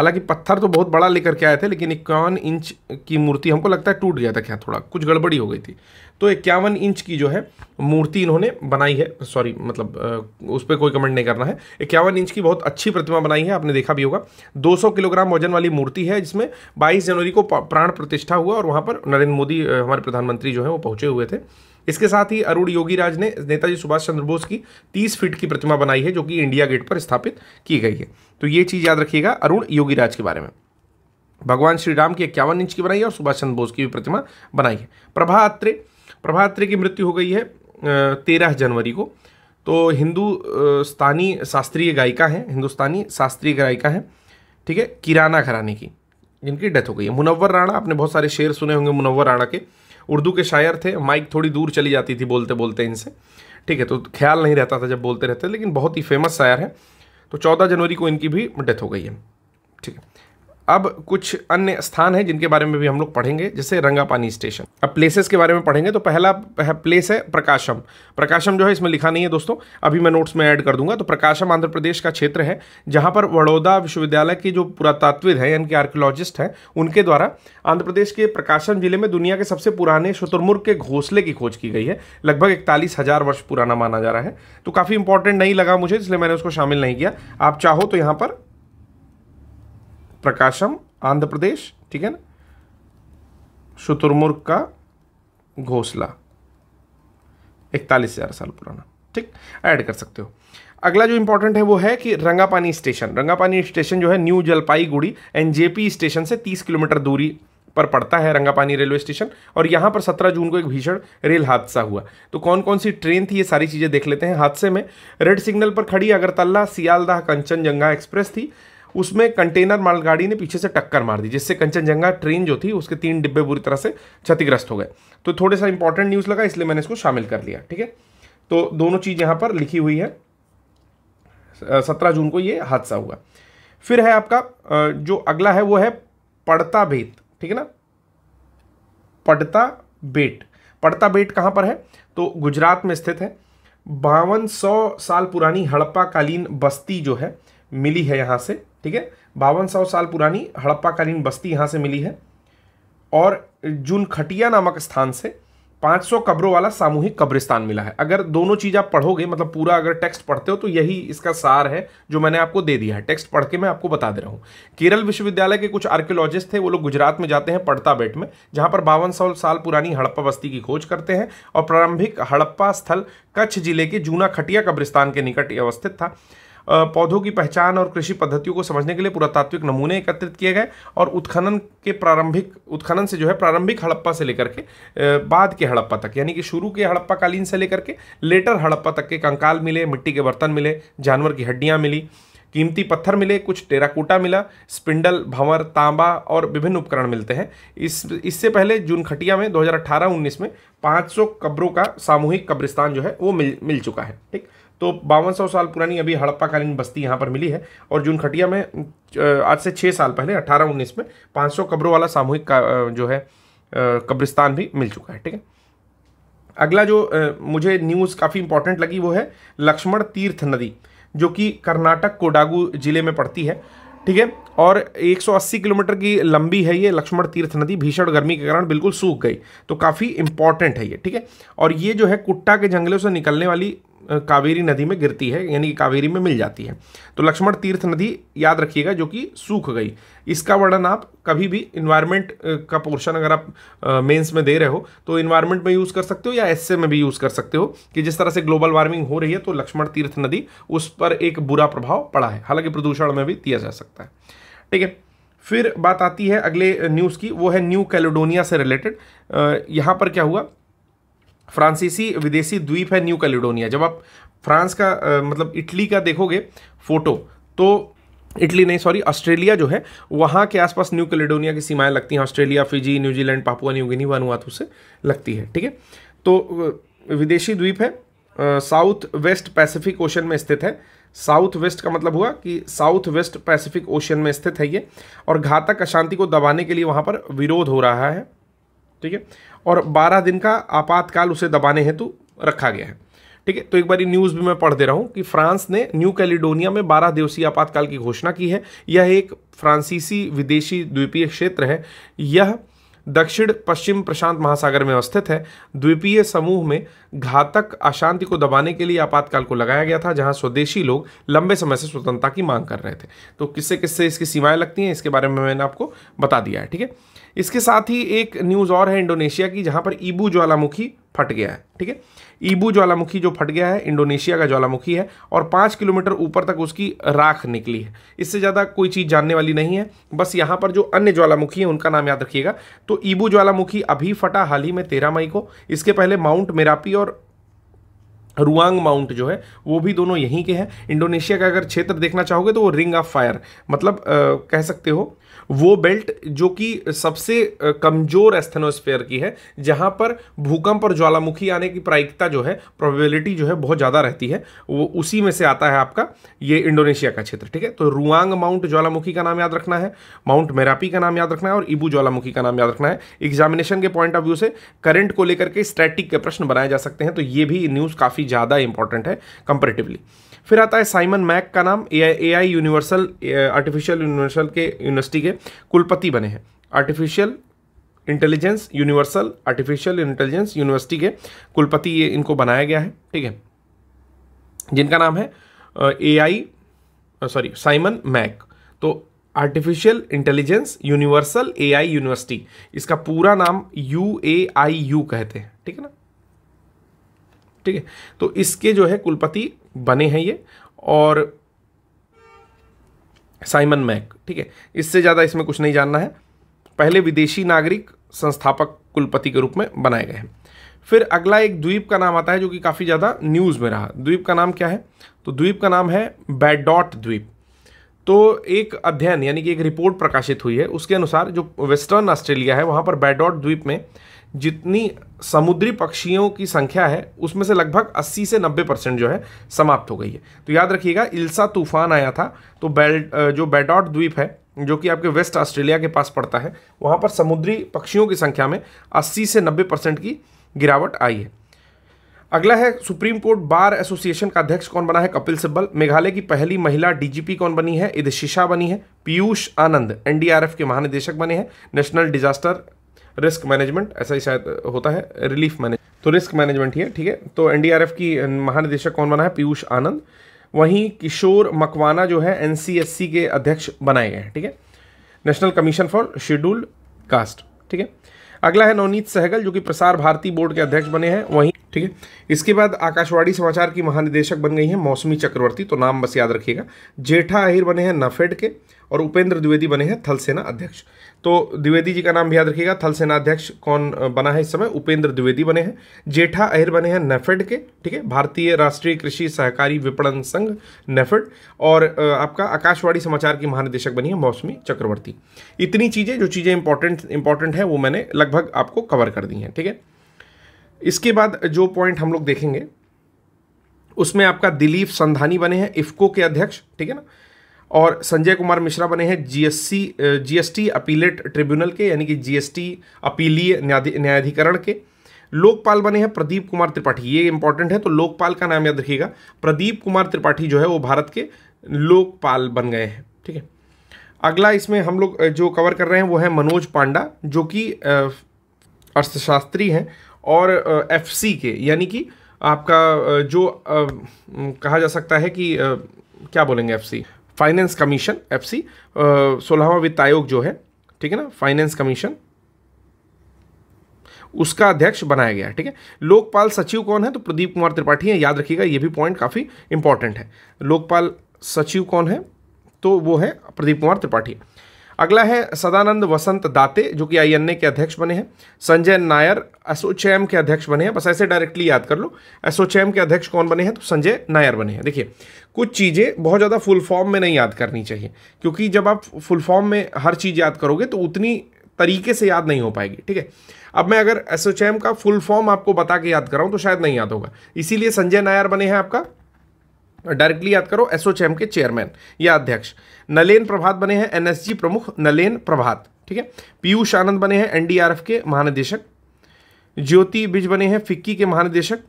हालांकि पत्थर तो बहुत बड़ा लेकर के आए थे लेकिन इक्यावन इंच की मूर्ति हमको लगता है टूट गया था क्या थोड़ा कुछ गड़बड़ी हो गई थी तो इक्यावन इंच की जो है मूर्ति इन्होंने बनाई है सॉरी मतलब उस पर कोई कमेंट नहीं करना है इक्यावन इंच की बहुत अच्छी प्रतिमा बनाई है आपने देखा भी होगा 200 किलोग्राम वजन वाली मूर्ति है जिसमें 22 जनवरी को प्राण प्रतिष्ठा हुआ और वहाँ पर नरेंद्र मोदी हमारे प्रधानमंत्री जो है वो पहुँचे हुए थे इसके साथ ही अरुण योगीराज ने नेताजी सुभाष चंद्र बोस की तीस फीट की प्रतिमा बनाई है जो कि इंडिया गेट पर स्थापित की गई है तो ये चीज़ याद रखिएगा अरुण योगीराज के बारे में भगवान श्री राम की इक्यावन इंच की बनाई है और सुभाष चंद्र बोस की भी प्रतिमा बनाई है प्रभा अत्रे प्रभा अत्रे की मृत्यु हो गई है तेरह जनवरी को तो हिंदुस्तानी शास्त्रीय गायिका हैं हिंदुस्तानी शास्त्रीय गायिका हैं ठीक है किराना घराने की जिनकी डेथ हो गई है मुनव्वर राणा आपने बहुत सारे शेर सुने होंगे मुनव्वर राणा के उर्दू के शायर थे माइक थोड़ी दूर चली जाती थी बोलते बोलते इनसे ठीक है तो ख्याल नहीं रहता था जब बोलते रहते लेकिन बहुत ही फेमस शायर है तो चौदह जनवरी को इनकी भी डेथ हो गई है ठीक है अब कुछ अन्य स्थान हैं जिनके बारे में भी हम लोग पढ़ेंगे जैसे रंगापानी स्टेशन अब प्लेसेस के बारे में पढ़ेंगे तो पहला प्लेस है प्रकाशम प्रकाशम जो है इसमें लिखा नहीं है दोस्तों अभी मैं नोट्स में ऐड कर दूंगा तो प्रकाशम आंध्र प्रदेश का क्षेत्र है जहाँ पर वड़ौदा विश्वविद्यालय के जो पुरातात्विद हैं यानी कि आर्कियोलॉजिस्ट हैं उनके द्वारा आंध्र प्रदेश के प्रकाशम जिले में दुनिया के सबसे पुराने शुतुरमुर्ग के घोंसले की खोज की गई है लगभग इकतालीस हज़ार वर्ष पुराना माना जा रहा है तो काफ़ी इंपॉर्टेंट नहीं लगा मुझे इसलिए मैंने उसको शामिल नहीं किया आप चाहो तो यहाँ पर प्रकाशम आंध्र प्रदेश ठीक है ना शुतुरमुर्ग का घोसला इकतालीस हज़ार साल पुराना ठीक ऐड कर सकते हो अगला जो इंपॉर्टेंट है वो है कि रंगापानी स्टेशन रंगापानी स्टेशन जो है न्यू जलपाईगुड़ी एनजेपी स्टेशन से 30 किलोमीटर दूरी पर पड़ता है रंगापानी रेलवे स्टेशन और यहां पर 17 जून को एक भीषण रेल हादसा हुआ तो कौन कौन सी ट्रेन थी ये सारी चीज़ें देख लेते हैं हादसे में रेड सिग्नल पर खड़ी अगरतला सियालदाह कंचनजंगा एक्सप्रेस थी उसमें कंटेनर मालगाड़ी ने पीछे से टक्कर मार दी जिससे कंचनजंगा ट्रेन जो थी उसके तीन डिब्बे बुरी तरह से क्षतिग्रस्त हो गए तो थोड़े सा इंपॉर्टेंट न्यूज़ लगा इसलिए मैंने इसको शामिल कर लिया ठीक है तो दोनों चीज़ यहां पर लिखी हुई है सत्रह जून को ये हादसा हुआ फिर है आपका जो अगला है वो है पड़ता बेत ठीक है ना पड़ता बेट पड़ता बेट कहाँ पर है तो गुजरात में स्थित है बावन सौ साल पुरानी हड़प्पा कालीन बस्ती जो है मिली है यहां से ठीक है बावन सौ साल पुरानी हड़प्पाकालीन बस्ती यहाँ से मिली है और जून खटिया नामक स्थान से 500 कब्रों वाला सामूहिक कब्रिस्तान मिला है अगर दोनों चीज़ आप पढ़ोगे मतलब पूरा अगर टेक्स्ट पढ़ते हो तो यही इसका सार है जो मैंने आपको दे दिया है टेक्स्ट पढ़ के मैं आपको बता दे रहा हूँ केरल विश्वविद्यालय के कुछ आर्कियोलॉजिस्ट थे वो लोग गुजरात में जाते हैं पड़ता बेट में जहाँ पर बावन सौ साल पुरानी हड़प्पा बस्ती की खोज करते हैं और प्रारंभिक हड़प्पा स्थल कच्छ जिले के जूना खटिया कब्रिस्तान के निकट अवस्थित था पौधों की पहचान और कृषि पद्धतियों को समझने के लिए पुरातात्विक नमूने एकत्रित किए गए और उत्खनन के प्रारंभिक उत्खनन से जो है प्रारंभिक हड़प्पा से लेकर के बाद के हड़प्पा तक यानी कि शुरू के हड़प्पा कालीन से लेकर के लेटर हड़प्पा तक के कंकाल मिले मिट्टी के बर्तन मिले जानवर की हड्डियाँ मिली कीमती पत्थर मिले कुछ टेराकोटा मिला स्पिंडल भंवर तांबा और विभिन्न उपकरण मिलते हैं इस इससे पहले जून खटिया में 2018-19 में 500 कब्रों का सामूहिक कब्रिस्तान जो है वो मिल मिल चुका है ठीक तो बावन सौ साल पुरानी अभी हड़प्पाकालीन बस्ती यहाँ पर मिली है और जूनखटिया में आज से छः साल पहले अठारह उन्नीस में पाँच सौ कब्रों वाला सामूहिक का जो है कब्रिस्तान भी मिल चुका है ठीक है अगला जो मुझे न्यूज़ काफ़ी इंपॉर्टेंट लगी वो है लक्ष्मण तीर्थ नदी जो कि कर्नाटक कोडागू जिले में पड़ती है ठीक है और 180 किलोमीटर की लंबी है ये लक्ष्मण तीर्थ नदी भीषण गर्मी के कारण बिल्कुल सूख गई तो काफ़ी इंपॉर्टेंट है ये ठीक है और ये जो है कुट्टा के जंगलों से निकलने वाली कावेरी नदी में गिरती है यानी कावेरी में मिल जाती है तो लक्ष्मण तीर्थ नदी याद रखिएगा जो कि सूख गई इसका वर्णन आप कभी भी इन्वायरमेंट का पोर्शन अगर आप मेंस में दे रहे हो तो इन्वायरमेंट में यूज़ कर सकते हो या ऐसे में भी यूज़ कर सकते हो कि जिस तरह से ग्लोबल वार्मिंग हो रही है तो लक्ष्मण तीर्थ नदी उस पर एक बुरा प्रभाव पड़ा है हालांकि प्रदूषण में भी दिया जा सकता है ठीक है फिर बात आती है अगले न्यूज़ की वो है न्यू कैलिडोनिया से रिलेटेड यहाँ पर क्या हुआ फ्रांसीसी विदेशी द्वीप है न्यू कैलिडोनिया जब आप फ्रांस का आ, मतलब इटली का देखोगे फोटो तो इटली नहीं सॉरी ऑस्ट्रेलिया जो है वहाँ के आसपास न्यू कैलिडोनिया की सीमाएं लगती हैं Australia Fiji New Zealand Papua New Guinea Vanuatu तो से लगती है ठीक है तो विदेशी द्वीप है साउथ वेस्ट पैसिफिक ओशन में स्थित है साउथ वेस्ट का मतलब हुआ कि साउथ वेस्ट पैसिफिक ओशन में स्थित है ये और घातक अशांति को दबाने के लिए वहाँ पर विरोध हो रहा है ठीक है और बारह दिन का आपातकाल उसे दबाने हेतु रखा गया है ठीक है तो एक बार न्यूज़ भी मैं पढ़ दे रहा हूँ कि फ्रांस ने न्यू कैलिडोनिया में बारह दिवसीय आपातकाल की घोषणा की है यह एक फ्रांसीसी विदेशी द्वीपीय क्षेत्र है यह दक्षिण पश्चिम प्रशांत महासागर में अवस्थित है द्वीपीय समूह में घातक अशांति को दबाने के लिए आपातकाल को लगाया गया था जहां स्वदेशी लोग लंबे समय से स्वतंत्रता की मांग कर रहे थे तो किससे किससे इसकी सीमाएं लगती हैं इसके बारे में मैंने आपको बता दिया है ठीक है इसके साथ ही एक न्यूज़ और है इंडोनेशिया की जहाँ पर ईबू ज्वालामुखी फट गया है ठीक है ईबू ज्वालामुखी जो फट गया है इंडोनेशिया का ज्वालामुखी है और पाँच किलोमीटर ऊपर तक उसकी राख निकली है इससे ज़्यादा कोई चीज़ जानने वाली नहीं है बस यहाँ पर जो अन्य ज्वालामुखी हैं उनका नाम याद रखिएगा तो ईबू ज्वालामुखी अभी फटा हाल ही में तेरह मई को इसके पहले माउंट मेरापी और रुआंग माउंट जो है वो भी दोनों यहीं के हैं इंडोनेशिया का अगर क्षेत्र देखना चाहोगे तो वो रिंग ऑफ फायर मतलब आ, कह सकते हो वो बेल्ट जो कि सबसे कमजोर एस्थेनोस्फेयर की है जहां पर भूकंप और ज्वालामुखी आने की प्रायिकता जो है प्रोबेबिलिटी जो है बहुत ज़्यादा रहती है वो उसी में से आता है आपका ये इंडोनेशिया का क्षेत्र ठीक है तो रुआंग माउंट ज्वालामुखी का नाम याद रखना है माउंट मेरापी का नाम याद रखना है और इबू ज्वालामुखी का नाम याद रखना है एग्जामिनेशन के पॉइंट ऑफ व्यू से करंट को लेकर के स्ट्रेटिक के प्रश्न बनाए जा सकते हैं तो ये भी न्यूज़ काफ़ी ज़्यादा इंपॉर्टेंट है कंपेरेटिवली फिर आता है साइमन मैक का नाम A I universal artificial universal के यूनिवर्सिटी के कुलपति बने हैं artificial intelligence universal artificial intelligence university के कुलपति ये इनको बनाया गया है ठीक है जिनका नाम है A I sorry Simon Mac तो artificial intelligence universal A I university इसका पूरा नाम यू ए आई यू कहते हैं ठीक है ना ठीक है तो इसके जो है कुलपति बने हैं ये और साइमन मैक ठीक है इससे ज़्यादा इसमें कुछ नहीं जानना है पहले विदेशी नागरिक संस्थापक कुलपति के रूप में बनाए गए हैं फिर अगला एक द्वीप का नाम आता है जो कि काफ़ी ज़्यादा न्यूज़ में रहा द्वीप का नाम क्या है तो द्वीप का नाम है बैडॉट द्वीप तो एक अध्ययन यानी कि एक रिपोर्ट प्रकाशित हुई है उसके अनुसार जो वेस्टर्न ऑस्ट्रेलिया है वहाँ पर बैडॉट द्वीप में जितनी समुद्री पक्षियों की संख्या है उसमें से लगभग 80 से 90 परसेंट जो है समाप्त हो गई है तो याद रखिएगा इल्सा तूफान आया था तो बेल जो बेडॉट द्वीप है जो कि आपके वेस्ट ऑस्ट्रेलिया के पास पड़ता है वहाँ पर समुद्री पक्षियों की संख्या में अस्सी से नब्बे परसेंट की गिरावट आई है अगला है सुप्रीम कोर्ट बार एसोसिएशन का अध्यक्ष कौन बना है कपिल सिब्बल मेघालय की पहली महिला डीजीपी कौन बनी है इदिशिशा बनी है पीयूष आनंद एनडीआरएफ के महानिदेशक बने हैं नेशनल डिजास्टर रिस्क मैनेजमेंट ऐसा ही शायद होता है रिलीफ मैनेज तो रिस्क मैनेजमेंट ही है ठीक है तो एनडीआरएफ की महानिदेशक कौन बना है पीयूष आनंद वहीं किशोर मकवाना जो है एनसीएससी के अध्यक्ष बनाए गए हैं ठीक है National Commission for Scheduled Caste ठीक है अगला है नवनीत सहगल जो कि प्रसार भारती बोर्ड के अध्यक्ष बने हैं वहीं ठीक है इसके बाद आकाशवाणी समाचार की महानिदेशक बन गई हैं मौसमी चक्रवर्ती तो नाम बस याद रखिएगा जेठा आहिर बने हैं नफेड के और उपेंद्र द्विवेदी बने हैं थल सेना अध्यक्ष तो द्विवेदी जी का नाम भी याद रखिएगा थल सेना अध्यक्ष कौन बना है इस समय उपेंद्र द्विवेदी बने हैं जेठा अहिर बने हैं नेफेड के ठीक है भारतीय राष्ट्रीय कृषि सहकारी विपणन संघ नेफेड और आपका आकाशवाणी समाचार की महानिदेशक बनी है मौसमी चक्रवर्ती इतनी चीज़ें जो चीज़ें इंपॉर्टेंट इंपॉर्टेंट हैं वो मैंने लगभग आपको कवर कर दी हैं ठीक है इसके बाद जो पॉइंट हम लोग देखेंगे उसमें आपका दिलीप संधानी बने हैं इफ्को के अध्यक्ष ठीक है ना और संजय कुमार मिश्रा बने हैं जीएससी जीएसटी अपीलेट ट्रिब्यूनल के यानी कि जीएसटी अपीलीय न्यायाधिकरण के लोकपाल बने हैं प्रदीप कुमार त्रिपाठी ये इंपॉर्टेंट है तो लोकपाल का नाम याद रखिएगा प्रदीप कुमार त्रिपाठी जो है वो भारत के लोकपाल बन गए हैं ठीक है अगला इसमें हम लोग जो कवर कर रहे हैं वो है मनोज पांडा जो कि अर्थशास्त्री हैं और एफसी के यानी कि आपका जो कहा जा सकता है कि क्या बोलेंगे FC finance commission F C सोलहवा वित्त आयोग जो है ठीक है ना फाइनेंस कमीशन उसका अध्यक्ष बनाया गया है ठीक है लोकपाल सचिव कौन है तो प्रदीप कुमार त्रिपाठी है याद रखिएगा ये भी पॉइंट काफ़ी इंपॉर्टेंट है लोकपाल सचिव कौन है तो वो है प्रदीप कुमार त्रिपाठी अगला है सदानंद वसंत दाते जो कि आई के अध्यक्ष बने हैं संजय नायर एसोचैम के अध्यक्ष बने हैं बस ऐसे डायरेक्टली याद कर लो एसोचैम के अध्यक्ष कौन बने हैं तो संजय नायर बने हैं देखिए कुछ चीज़ें बहुत ज़्यादा फुल फॉर्म में नहीं याद करनी चाहिए क्योंकि जब आप फुल फॉर्म में हर चीज़ याद करोगे तो उतनी तरीके से याद नहीं हो पाएगी ठीक है अब मैं अगर एसोचैम का फुल फॉर्म आपको बता के याद कराऊँ तो शायद नहीं याद होगा इसीलिए संजय नायर बने हैं आपका डायरेक्टली याद करो एसओचएम के चेयरमैन या अध्यक्ष नलेन प्रभात बने हैं एनएसजी प्रमुख नलेन प्रभात ठीक है पीयूष आनंद बने हैं एनडीआरएफ के महानिदेशक ज्योति बिज बने हैं फिक्की के महानिदेशक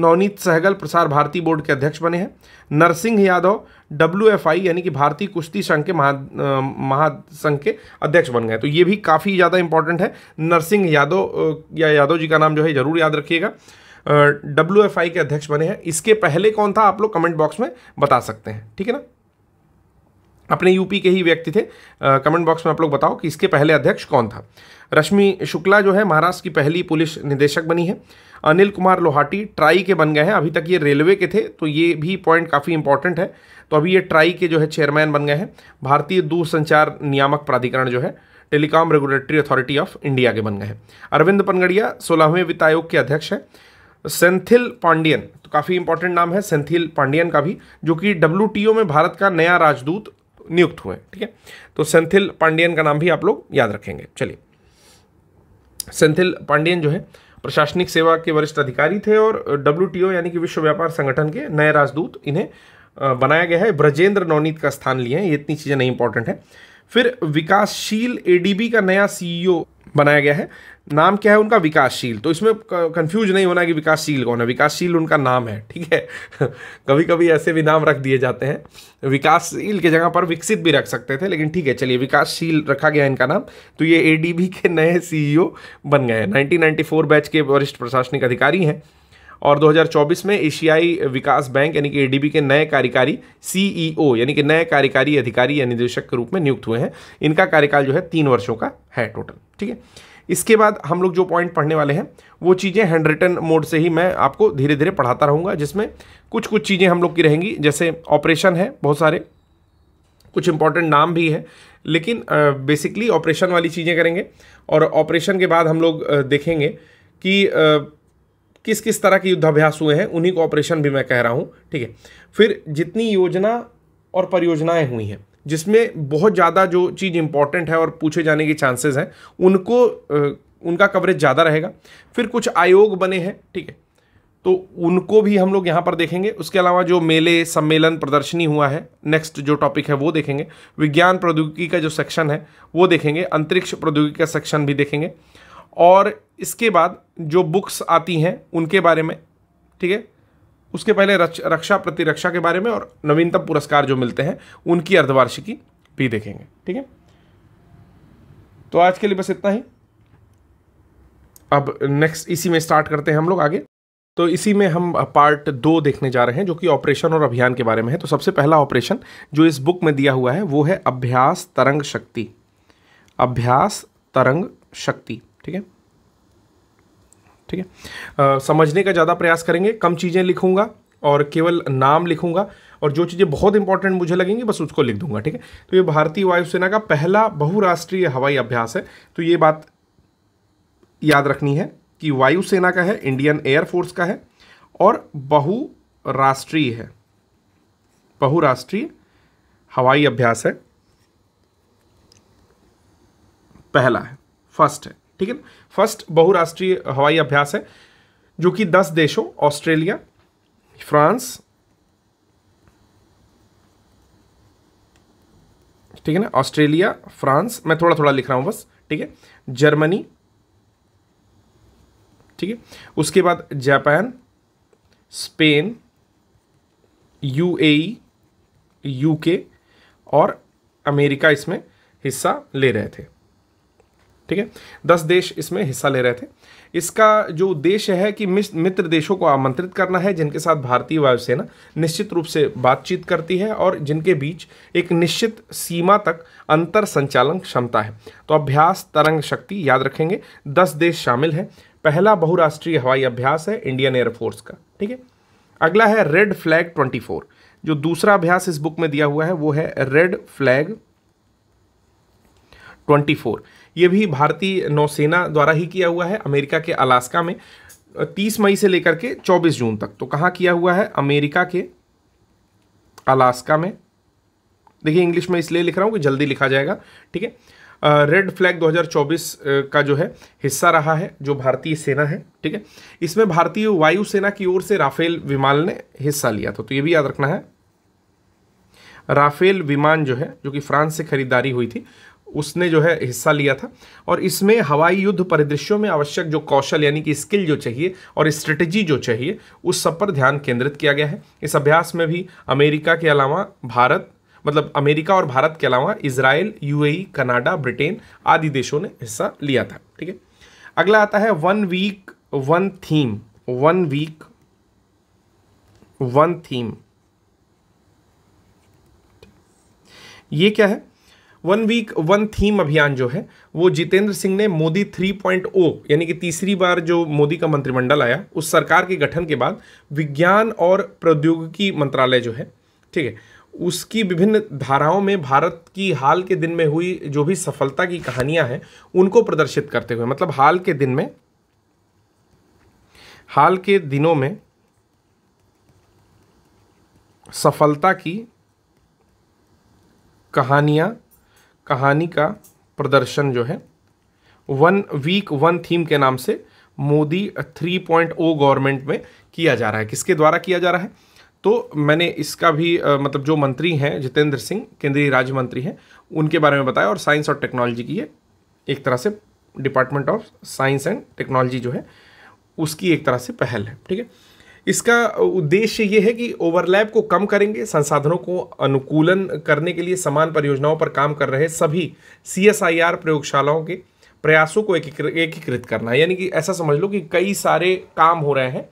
नवनीत सहगल प्रसार भारती बोर्ड के अध्यक्ष बने हैं Narsingh Yadav W F I यानी कि भारतीय कुश्ती संघ के महा महासंघ के अध्यक्ष बन गए तो ये भी काफ़ी ज़्यादा इंपॉर्टेंट है नरसिंह यादव या यादव जी का नाम जो है जरूर याद रखिएगा डब्ल्यू एफ आई के अध्यक्ष बने हैं इसके पहले कौन था आप लोग कमेंट बॉक्स में बता सकते हैं ठीक है ना अपने यूपी के ही व्यक्ति थे कमेंट बॉक्स में आप लोग बताओ कि इसके पहले अध्यक्ष कौन था रश्मि शुक्ला जो है महाराष्ट्र की पहली पुलिस निदेशक बनी है अनिल कुमार लोहाटी ट्राई के बन गए हैं अभी तक ये रेलवे के थे तो ये भी पॉइंट काफ़ी इंपॉर्टेंट है तो अभी ये ट्राई के जो है चेयरमैन बन गए हैं भारतीय दूरसंचार नियामक प्राधिकरण जो है Telecom Regulatory Authority of India के बन गए हैं अरविंद पनगड़िया सोलहवें वित्त आयोग के अध्यक्ष हैं सेंथिल पांडियन तो काफ़ी इंपॉर्टेंट नाम है सेंथिल पांडियन का भी जो कि डब्ल्यू में भारत का नया राजदूत नियुक्त हुए ठीक है तो सेंथिल पांडियन का नाम भी आप लोग याद रखेंगे चलिए सेंथिल पांडियन जो है प्रशासनिक सेवा के वरिष्ठ अधिकारी थे और डब्ल्यू यानी कि विश्व व्यापार संगठन के नए राजदूत इन्हें बनाया गया है ब्रजेंद्र नवनीत का स्थान लिए हैं ये इतनी चीज़ें नहीं इंपॉर्टेंट है फिर विकासशील एडीबी का नया सीईओ e बनाया गया है नाम क्या है उनका विकासशील तो इसमें कंफ्यूज नहीं होना कि विकासशील कौन है विकासशील उनका नाम है ठीक है कभी कभी ऐसे भी नाम रख दिए जाते हैं विकासशील के जगह पर विकसित भी रख सकते थे लेकिन ठीक है चलिए विकासशील रखा गया इनका नाम तो ये ए के नए सीईओ e बन गए हैं नाइनटीन बैच के वरिष्ठ प्रशासनिक अधिकारी हैं और 2024 में एशियाई विकास बैंक यानी कि एडीबी के नए कार्यकारी सीईओ e यानी कि नए कार्यकारी अधिकारी या निदेशक के रूप में नियुक्त हुए हैं इनका कार्यकाल जो है तीन वर्षों का है टोटल ठीक है इसके बाद हम लोग जो पॉइंट पढ़ने वाले हैं वो चीज़ें हैंड रिटन मोड से ही मैं आपको धीरे धीरे पढ़ाता रहूँगा जिसमें कुछ कुछ चीज़ें हम लोग की रहेंगी जैसे ऑपरेशन है बहुत सारे कुछ इंपॉर्टेंट नाम भी है लेकिन बेसिकली ऑपरेशन वाली चीज़ें करेंगे और ऑपरेशन के बाद हम लोग देखेंगे कि किस किस तरह के युद्धाभ्यास हुए हैं उन्हीं को ऑपरेशन भी मैं कह रहा हूँ ठीक है फिर जितनी योजना और परियोजनाएं हुई हैं जिसमें बहुत ज़्यादा जो चीज़ इंपॉर्टेंट है और पूछे जाने के चांसेस हैं उनको उनका कवरेज ज़्यादा रहेगा फिर कुछ आयोग बने हैं ठीक है तो उनको भी हम लोग यहाँ पर देखेंगे उसके अलावा जो मेले सम्मेलन प्रदर्शनी हुआ है नेक्स्ट जो टॉपिक है वो देखेंगे विज्ञान प्रौद्योगिकी का जो सेक्शन है वो देखेंगे अंतरिक्ष प्रौद्योगिकी का सेक्शन भी देखेंगे और इसके बाद जो बुक्स आती हैं उनके बारे में ठीक है उसके पहले रक्षा प्रतिरक्षा के बारे में और नवीनतम पुरस्कार जो मिलते हैं उनकी अर्धवार्षिकी भी देखेंगे ठीक है तो आज के लिए बस इतना ही अब नेक्स्ट इसी में स्टार्ट करते हैं हम लोग आगे तो इसी में हम पार्ट दो देखने जा रहे हैं जो कि ऑपरेशन और अभियान के बारे में है तो सबसे पहला ऑपरेशन जो इस बुक में दिया हुआ है वो है अभ्यास तरंग शक्ति अभ्यास तरंग शक्ति ठीक है ठीक है समझने का ज़्यादा प्रयास करेंगे कम चीज़ें लिखूंगा और केवल नाम लिखूंगा और जो चीज़ें बहुत इंपॉर्टेंट मुझे लगेंगी बस उसको लिख दूंगा ठीक है तो ये भारतीय वायुसेना का पहला बहुराष्ट्रीय हवाई अभ्यास है तो ये बात याद रखनी है कि वायुसेना का है इंडियन एयरफोर्स का है और बहुराष्ट्रीय है बहुराष्ट्रीय हवाई अभ्यास है पहला है फर्स्ट है ठीक है फर्स्ट बहुराष्ट्रीय हवाई अभ्यास है जो कि दस देशों ऑस्ट्रेलिया फ्रांस ठीक है ना ऑस्ट्रेलिया फ्रांस मैं थोड़ा थोड़ा लिख रहा हूं बस ठीक है जर्मनी ठीक है उसके बाद जापान स्पेन यूएई, यूके और अमेरिका इसमें हिस्सा ले रहे थे ठीक है दस देश इसमें हिस्सा ले रहे थे इसका जो उद्देश्य है कि मित्र देशों को आमंत्रित करना है जिनके साथ भारतीय वायुसेना निश्चित रूप से बातचीत करती है और जिनके बीच एक निश्चित सीमा तक अंतर संचालन क्षमता है तो अभ्यास तरंग शक्ति याद रखेंगे दस देश शामिल हैं पहला बहुराष्ट्रीय हवाई अभ्यास है इंडियन एयरफोर्स का ठीक है अगला है रेड फ्लैग ट्वेंटी फोर जो दूसरा अभ्यास इस बुक में दिया हुआ है वो है रेड फ्लैग ट्वेंटी फोर ये भी भारतीय नौसेना द्वारा ही किया हुआ है अमेरिका के अलास्का में तीस मई से लेकर के चौबीस जून तक तो कहाँ किया हुआ है अमेरिका के अलास्का में देखिए इंग्लिश में इसलिए लिख रहा हूँ कि जल्दी लिखा जाएगा ठीक है रेड फ्लैग 2024 का जो है हिस्सा रहा है जो भारतीय सेना है ठीक है इसमें भारतीय वायुसेना की ओर से राफेल विमान ने हिस्सा लिया था तो ये भी याद रखना है राफेल विमान जो है जो कि फ्रांस से खरीदारी हुई थी उसने जो है हिस्सा लिया था और इसमें हवाई युद्ध परिदृश्यों में आवश्यक जो कौशल यानी कि स्किल जो चाहिए और स्ट्रेटजी जो चाहिए उस सब पर ध्यान केंद्रित किया गया है इस अभ्यास में भी अमेरिका के अलावा भारत मतलब अमेरिका और भारत के अलावा इसराइल यूएई कनाडा ब्रिटेन आदि देशों ने हिस्सा लिया था ठीक है अगला आता है one week one theme one week one theme ये क्या है वन वीक वन थीम अभियान जो है वो जितेंद्र सिंह ने मोदी 3.0 यानी कि तीसरी बार जो मोदी का मंत्रिमंडल आया उस सरकार के गठन के बाद विज्ञान और प्रौद्योगिकी मंत्रालय जो है ठीक है उसकी विभिन्न धाराओं में भारत की हाल के दिन में हुई जो भी सफलता की कहानियां हैं उनको प्रदर्शित करते हुए मतलब हाल के दिन में हाल के दिनों में सफलता की कहानियां कहानी का प्रदर्शन जो है वन वीक वन थीम के नाम से Modi three point O government में किया जा रहा है किसके द्वारा किया जा रहा है तो मैंने इसका भी आ, मतलब जो मंत्री हैं जितेंद्र सिंह केंद्रीय राज्य मंत्री हैं उनके बारे में बताया और साइंस और टेक्नोलॉजी की ये एक तरह से department of science and technology जो है उसकी एक तरह से पहल है ठीक है इसका उद्देश्य ये है कि ओवरलैप को कम करेंगे संसाधनों को अनुकूलन करने के लिए समान परियोजनाओं पर काम कर रहे सभी सी प्रयोगशालाओं के प्रयासों को एकीकृत करना यानी कि ऐसा समझ लो कि कई सारे काम हो रहे हैं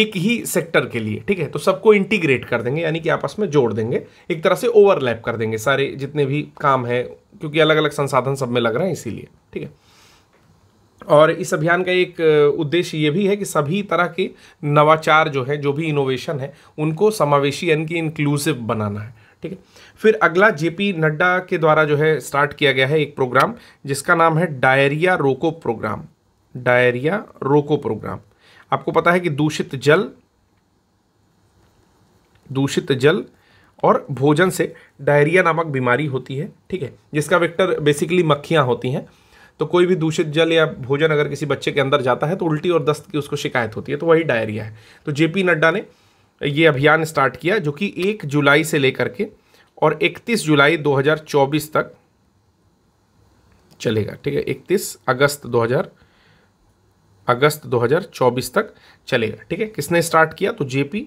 एक ही सेक्टर के लिए ठीक है तो सबको इंटीग्रेट कर देंगे यानी कि आपस में जोड़ देंगे एक तरह से ओवरलैप कर देंगे सारे जितने भी काम हैं क्योंकि अलग अलग संसाधन सब में लग रहे हैं इसीलिए ठीक है और इस अभियान का एक उद्देश्य ये भी है कि सभी तरह के नवाचार जो है जो भी इनोवेशन है उनको समावेशी यानी कि इंक्लूसिव बनाना है ठीक है फिर अगला जेपी नड्डा के द्वारा जो है स्टार्ट किया गया है एक प्रोग्राम जिसका नाम है डायरिया रोको प्रोग्राम डायरिया रोको प्रोग्राम आपको पता है कि दूषित जल दूषित जल और भोजन से डायरिया नामक बीमारी होती है ठीक है जिसका वेक्टर बेसिकली मक्खियाँ होती हैं तो कोई भी दूषित जल या भोजन अगर किसी बच्चे के अंदर जाता है तो उल्टी और दस्त की उसको शिकायत होती है तो वही डायरिया है तो जेपी नड्डा ने ये अभियान स्टार्ट किया जो कि एक जुलाई से लेकर के और 31 जुलाई 2024 तक चलेगा ठीक है 31 अगस्त 2000 अगस्त 2024 तक चलेगा ठीक है किसने स्टार्ट किया तो जेपी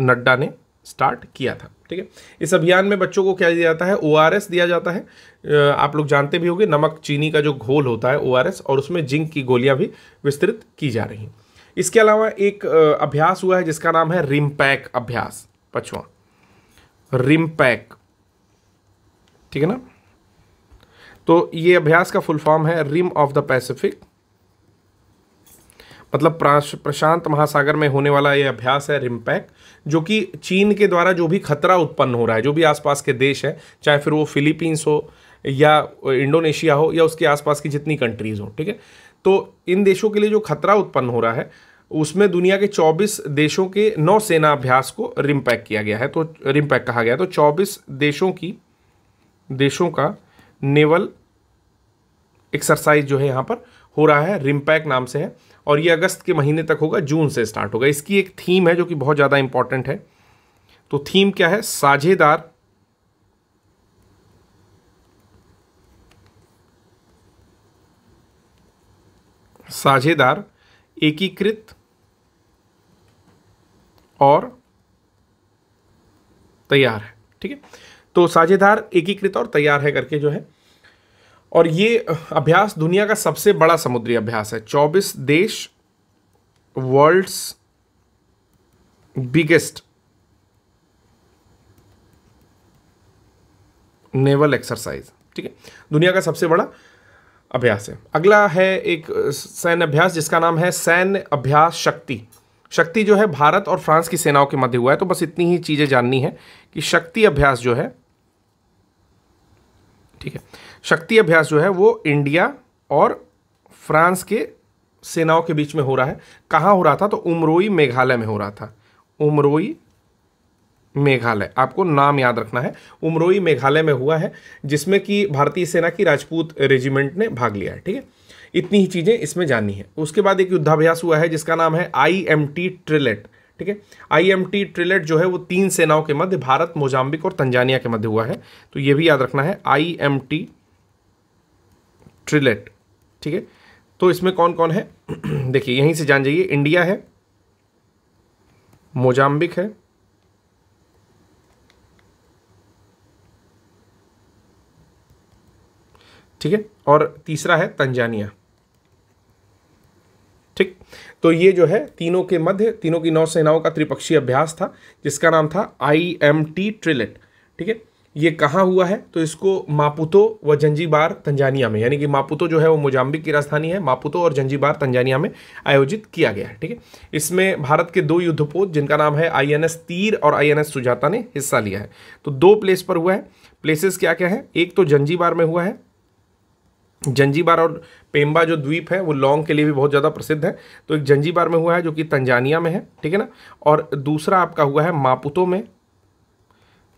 नड्डा ने स्टार्ट किया था ठीक है इस अभियान में बच्चों को क्या दिया जाता है ओ दिया जाता है आप लोग जानते भी होंगे नमक चीनी का जो घोल होता है ओ और उसमें जिंक की गोलियाँ भी विस्तृत की जा रही हैं इसके अलावा एक अभ्यास हुआ है जिसका नाम है रिमपैक अभ्यास पछुआ रिमपैक ठीक है ना तो ये अभ्यास का फुल फॉर्म है रिम ऑफ द पैसिफिक मतलब प्रशांत महासागर में होने वाला ये अभ्यास है रिमपैक जो कि चीन के द्वारा जो भी खतरा उत्पन्न हो रहा है जो भी आसपास के देश हैं चाहे फिर वो फिलीपींस हो या इंडोनेशिया हो या उसके आसपास की जितनी कंट्रीज़ हो ठीक है तो इन देशों के लिए जो खतरा उत्पन्न हो रहा है उसमें दुनिया के 24 देशों के सेना अभ्यास को रिमपैक किया गया है तो रिमपैक कहा गया है तो 24 देशों की देशों का नेवल एक्सरसाइज जो है यहाँ पर हो रहा है रिमपैक नाम से है और ये अगस्त के महीने तक होगा जून से स्टार्ट होगा इसकी एक थीम है जो कि बहुत ज़्यादा इंपॉर्टेंट है तो थीम क्या है साझेदार साझेदार एकीकृत और तैयार है ठीक है तो साझेदार एकीकृत और तैयार है करके जो है और ये अभ्यास दुनिया का सबसे बड़ा समुद्री अभ्यास है चौबीस देश वर्ल्ड्स बिगेस्ट नेवल एक्सरसाइज ठीक है दुनिया का सबसे बड़ा अभ्यास है अगला है एक सैन्य अभ्यास जिसका नाम है सैन्य अभ्यास शक्ति शक्ति जो है भारत और फ्रांस की सेनाओं के मध्य हुआ है तो बस इतनी ही चीज़ें जाननी है कि शक्ति अभ्यास जो है ठीक है शक्ति अभ्यास जो है वो इंडिया और फ्रांस के सेनाओं के बीच में हो रहा है कहाँ हो रहा था तो उमरोई मेघालय में हो रहा था उमरोई मेघालय आपको नाम याद रखना है उमरोई मेघालय में हुआ है जिसमें कि भारतीय सेना की राजपूत रेजिमेंट ने भाग लिया है ठीक है इतनी ही चीज़ें इसमें जाननी है उसके बाद एक युद्धाभ्यास हुआ है जिसका नाम है आई एम टी ट्रिलेट ठीक है आई एम टी ट्रिलेट जो है वो तीन सेनाओं के मध्य भारत मोजाम्बिक और तंजानिया के मध्य हुआ है तो ये भी याद रखना है आई एम टी ट्रिलेट ठीक है तो इसमें कौन कौन है देखिए यहीं से जान जाइए इंडिया है मोजाम्बिक है ठीक है और तीसरा है तंजानिया ठीक तो ये जो है तीनों के मध्य तीनों की नौसेनाओं का त्रिपक्षीय अभ्यास था जिसका नाम था आई एम टी ट्रिलेट ठीक है ये कहाँ हुआ है तो इसको मापुतो व जंजीबार तंजानिया में यानी कि मापुतो जो है वो मोजाम्बिक की राजधानी है मापुतो और जंजीबार तंजानिया में आयोजित किया गया है ठीक है इसमें भारत के दो युद्धपोत जिनका नाम है आईएनएस तीर और आईएनएस सुजाता ने हिस्सा लिया है तो दो प्लेस पर हुआ है प्लेसेस क्या क्या है एक तो जंजीबार में हुआ है जंजीबार और पेम्बा जो द्वीप है वो लौंग के लिए भी बहुत ज़्यादा प्रसिद्ध है तो एक जंजीबार में हुआ है जो कि तंजानिया में है ठीक है ना और दूसरा आपका हुआ है मापुतो में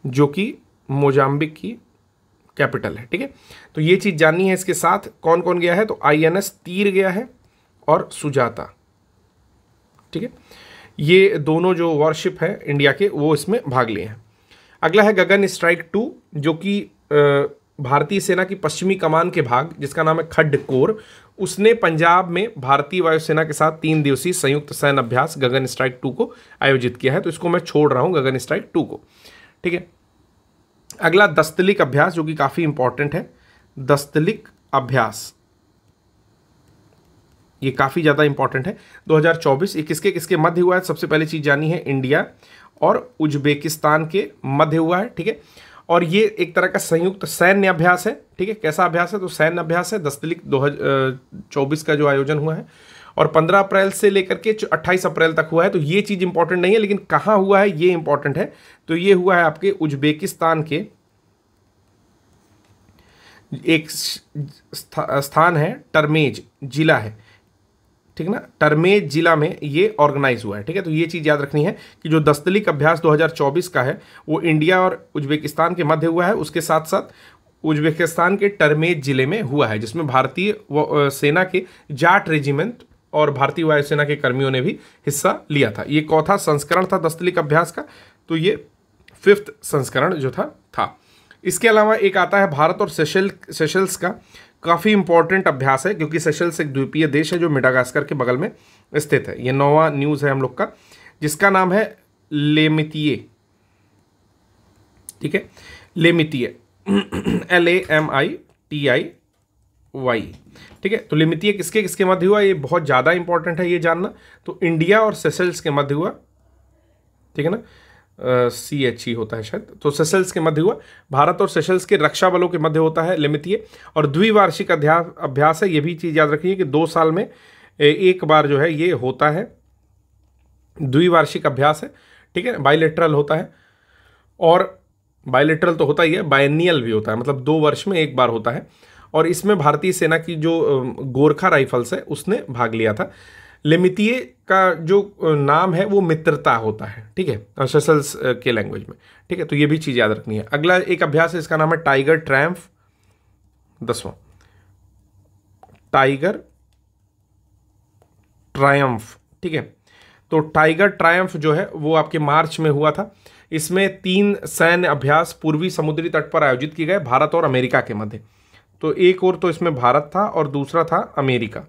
जो कि मोजाम्बिक की कैपिटल है ठीक है तो ये चीज़ जाननी है इसके साथ कौन कौन गया है तो आई एन एस तीर गया है और सुजाता ठीक है ये दोनों जो वॉरशिप है इंडिया के वो इसमें भाग लिए हैं अगला है गगन स्ट्राइक टू जो कि भारतीय सेना की पश्चिमी कमान के भाग जिसका नाम है खड्ड कोर उसने पंजाब में भारतीय वायुसेना के साथ तीन दिवसीय संयुक्त सैन्य अभ्यास गगन स्ट्राइक टू को आयोजित किया है तो इसको मैं छोड़ रहा हूँ गगन स्ट्राइक टू को ठीक है अगला दस्तलिक अभ्यास जो कि काफ़ी इंपॉर्टेंट है दस्तलिक अभ्यास ये काफ़ी ज़्यादा इंपॉर्टेंट है 2024 ये किसके किसके मध्य हुआ है सबसे पहली चीज़ जानी है इंडिया और उज्बेकिस्तान के मध्य हुआ है ठीक है और ये एक तरह का संयुक्त सैन्य अभ्यास है ठीक है कैसा अभ्यास है तो सैन्य अभ्यास है दस्तलिक दो चौबीस का जो आयोजन हुआ है और 15 अप्रैल से लेकर के 28 अप्रैल तक हुआ है तो ये चीज़ इंपॉर्टेंट नहीं है लेकिन कहाँ हुआ है ये इंपॉर्टेंट है तो ये हुआ है आपके उज्बेकिस्तान के एक स्थान है टर्मेज जिला है ठीक है ना टर्मेज जिला में ये ऑर्गेनाइज हुआ है ठीक है तो ये चीज़ याद रखनी है कि जो दस्तलिक अभ्यास 2024 का है वो इंडिया और उज्बेकिस्तान के मध्य हुआ है उसके साथ साथ उज्बेकिस्तान के टर्मेज जिले में हुआ है जिसमें भारतीय सेना के जाट रेजिमेंट और भारतीय वायुसेना के कर्मियों ने भी हिस्सा लिया था ये चौथा संस्करण था दस्तलिक अभ्यास का तो ये फिफ्थ संस्करण जो था था इसके अलावा एक आता है भारत और सेशल सेशल्स का काफ़ी इंपॉर्टेंट अभ्यास है क्योंकि सेशल्स एक द्वीपीय देश है जो मिडागास्कर के बगल में स्थित है ये नौवा न्यूज़ है हम लोग का जिसका नाम है लेमितिए ठीक है Lamitiye L A M I T I Y ठीक है तो लिमितीय किसके किसके मध्य हुआ ये बहुत ज़्यादा इंपॉर्टेंट है ये जानना तो इंडिया और सेसल्स के मध्य हुआ ठीक है ना सी एच ई होता है शायद तो सेशल्स के मध्य हुआ भारत और सेशल्स के रक्षा बलों के मध्य होता है लिमितीय और द्विवार्षिक अध्यास अभ्यास है ये भी चीज़ याद रखिए कि दो साल में एक बार जो है ये होता है द्विवार्षिक अभ्यास है ठीक है बायोलेट्रल होता है और बायोलेट्रल तो होता ही है बायनियल भी होता है मतलब दो वर्ष में एक बार होता है और इसमें भारतीय सेना की जो गोरखा राइफल्स है उसने भाग लिया था लिमितीय का जो नाम है वो मित्रता होता है ठीक है ससल्स के लैंग्वेज में ठीक है तो ये भी चीज़ याद रखनी है अगला एक अभ्यास है इसका नाम है टाइगर ट्रैम्फ दसवां टाइगर ट्रायम्फ ठीक है तो टाइगर ट्रायम्फ जो है वो आपके मार्च में हुआ था इसमें तीन सैन्य अभ्यास पूर्वी समुद्री तट पर आयोजित किए गए भारत और अमेरिका के मध्य तो एक और तो इसमें भारत था और दूसरा था अमेरिका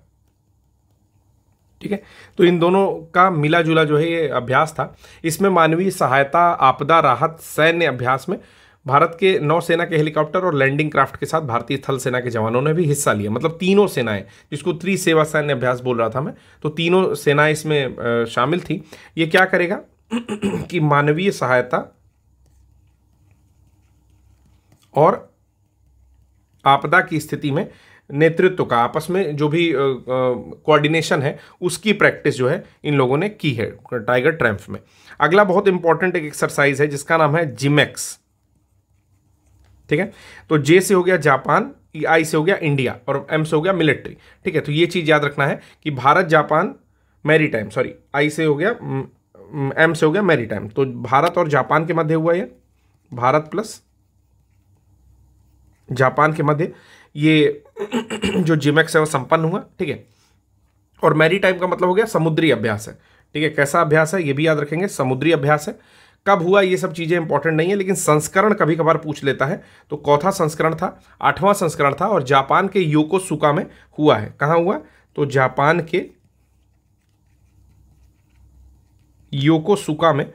ठीक है तो इन दोनों का मिला जुला जो है ये अभ्यास था इसमें मानवीय सहायता आपदा राहत सैन्य अभ्यास में भारत के नौसेना के हेलीकॉप्टर और लैंडिंग क्राफ्ट के साथ भारतीय थल सेना के जवानों ने भी हिस्सा लिया मतलब तीनों सेनाएं जिसको त्रिसेवा सेवा सैन्य अभ्यास बोल रहा था मैं तो तीनों सेनाएं इसमें शामिल थी ये क्या करेगा कि मानवीय सहायता और आपदा की स्थिति में नेतृत्व का आपस में जो भी कोऑर्डिनेशन है उसकी प्रैक्टिस जो है इन लोगों ने की है टाइगर ट्रैम्फ में अगला बहुत इंपॉर्टेंट एक एक्सरसाइज है जिसका नाम है जिमेक्स e ठीक है तो जे से हो गया जापान आई e से हो गया इंडिया और एम से हो गया मिलिट्री ठीक है तो ये चीज़ याद रखना है कि Bharat Japan maritime sorry आई से हो गया एम से हो गया मैरी टाइम तो भारत और जापान के मध्य हुआ यह भारत प्लस जापान के मध्य ये जो जिमेक्स है वो संपन्न हुआ ठीक है और मैरी टाइम का मतलब हो गया समुद्री अभ्यास है ठीक है कैसा अभ्यास है ये भी याद रखेंगे समुद्री अभ्यास है कब हुआ ये सब चीज़ें इंपॉर्टेंट नहीं है लेकिन संस्करण कभी कभार पूछ लेता है तो चौथा संस्करण था आठवां संस्करण था और जापान के योकोसुका में हुआ है कहाँ हुआ तो जापान के योकोसुका में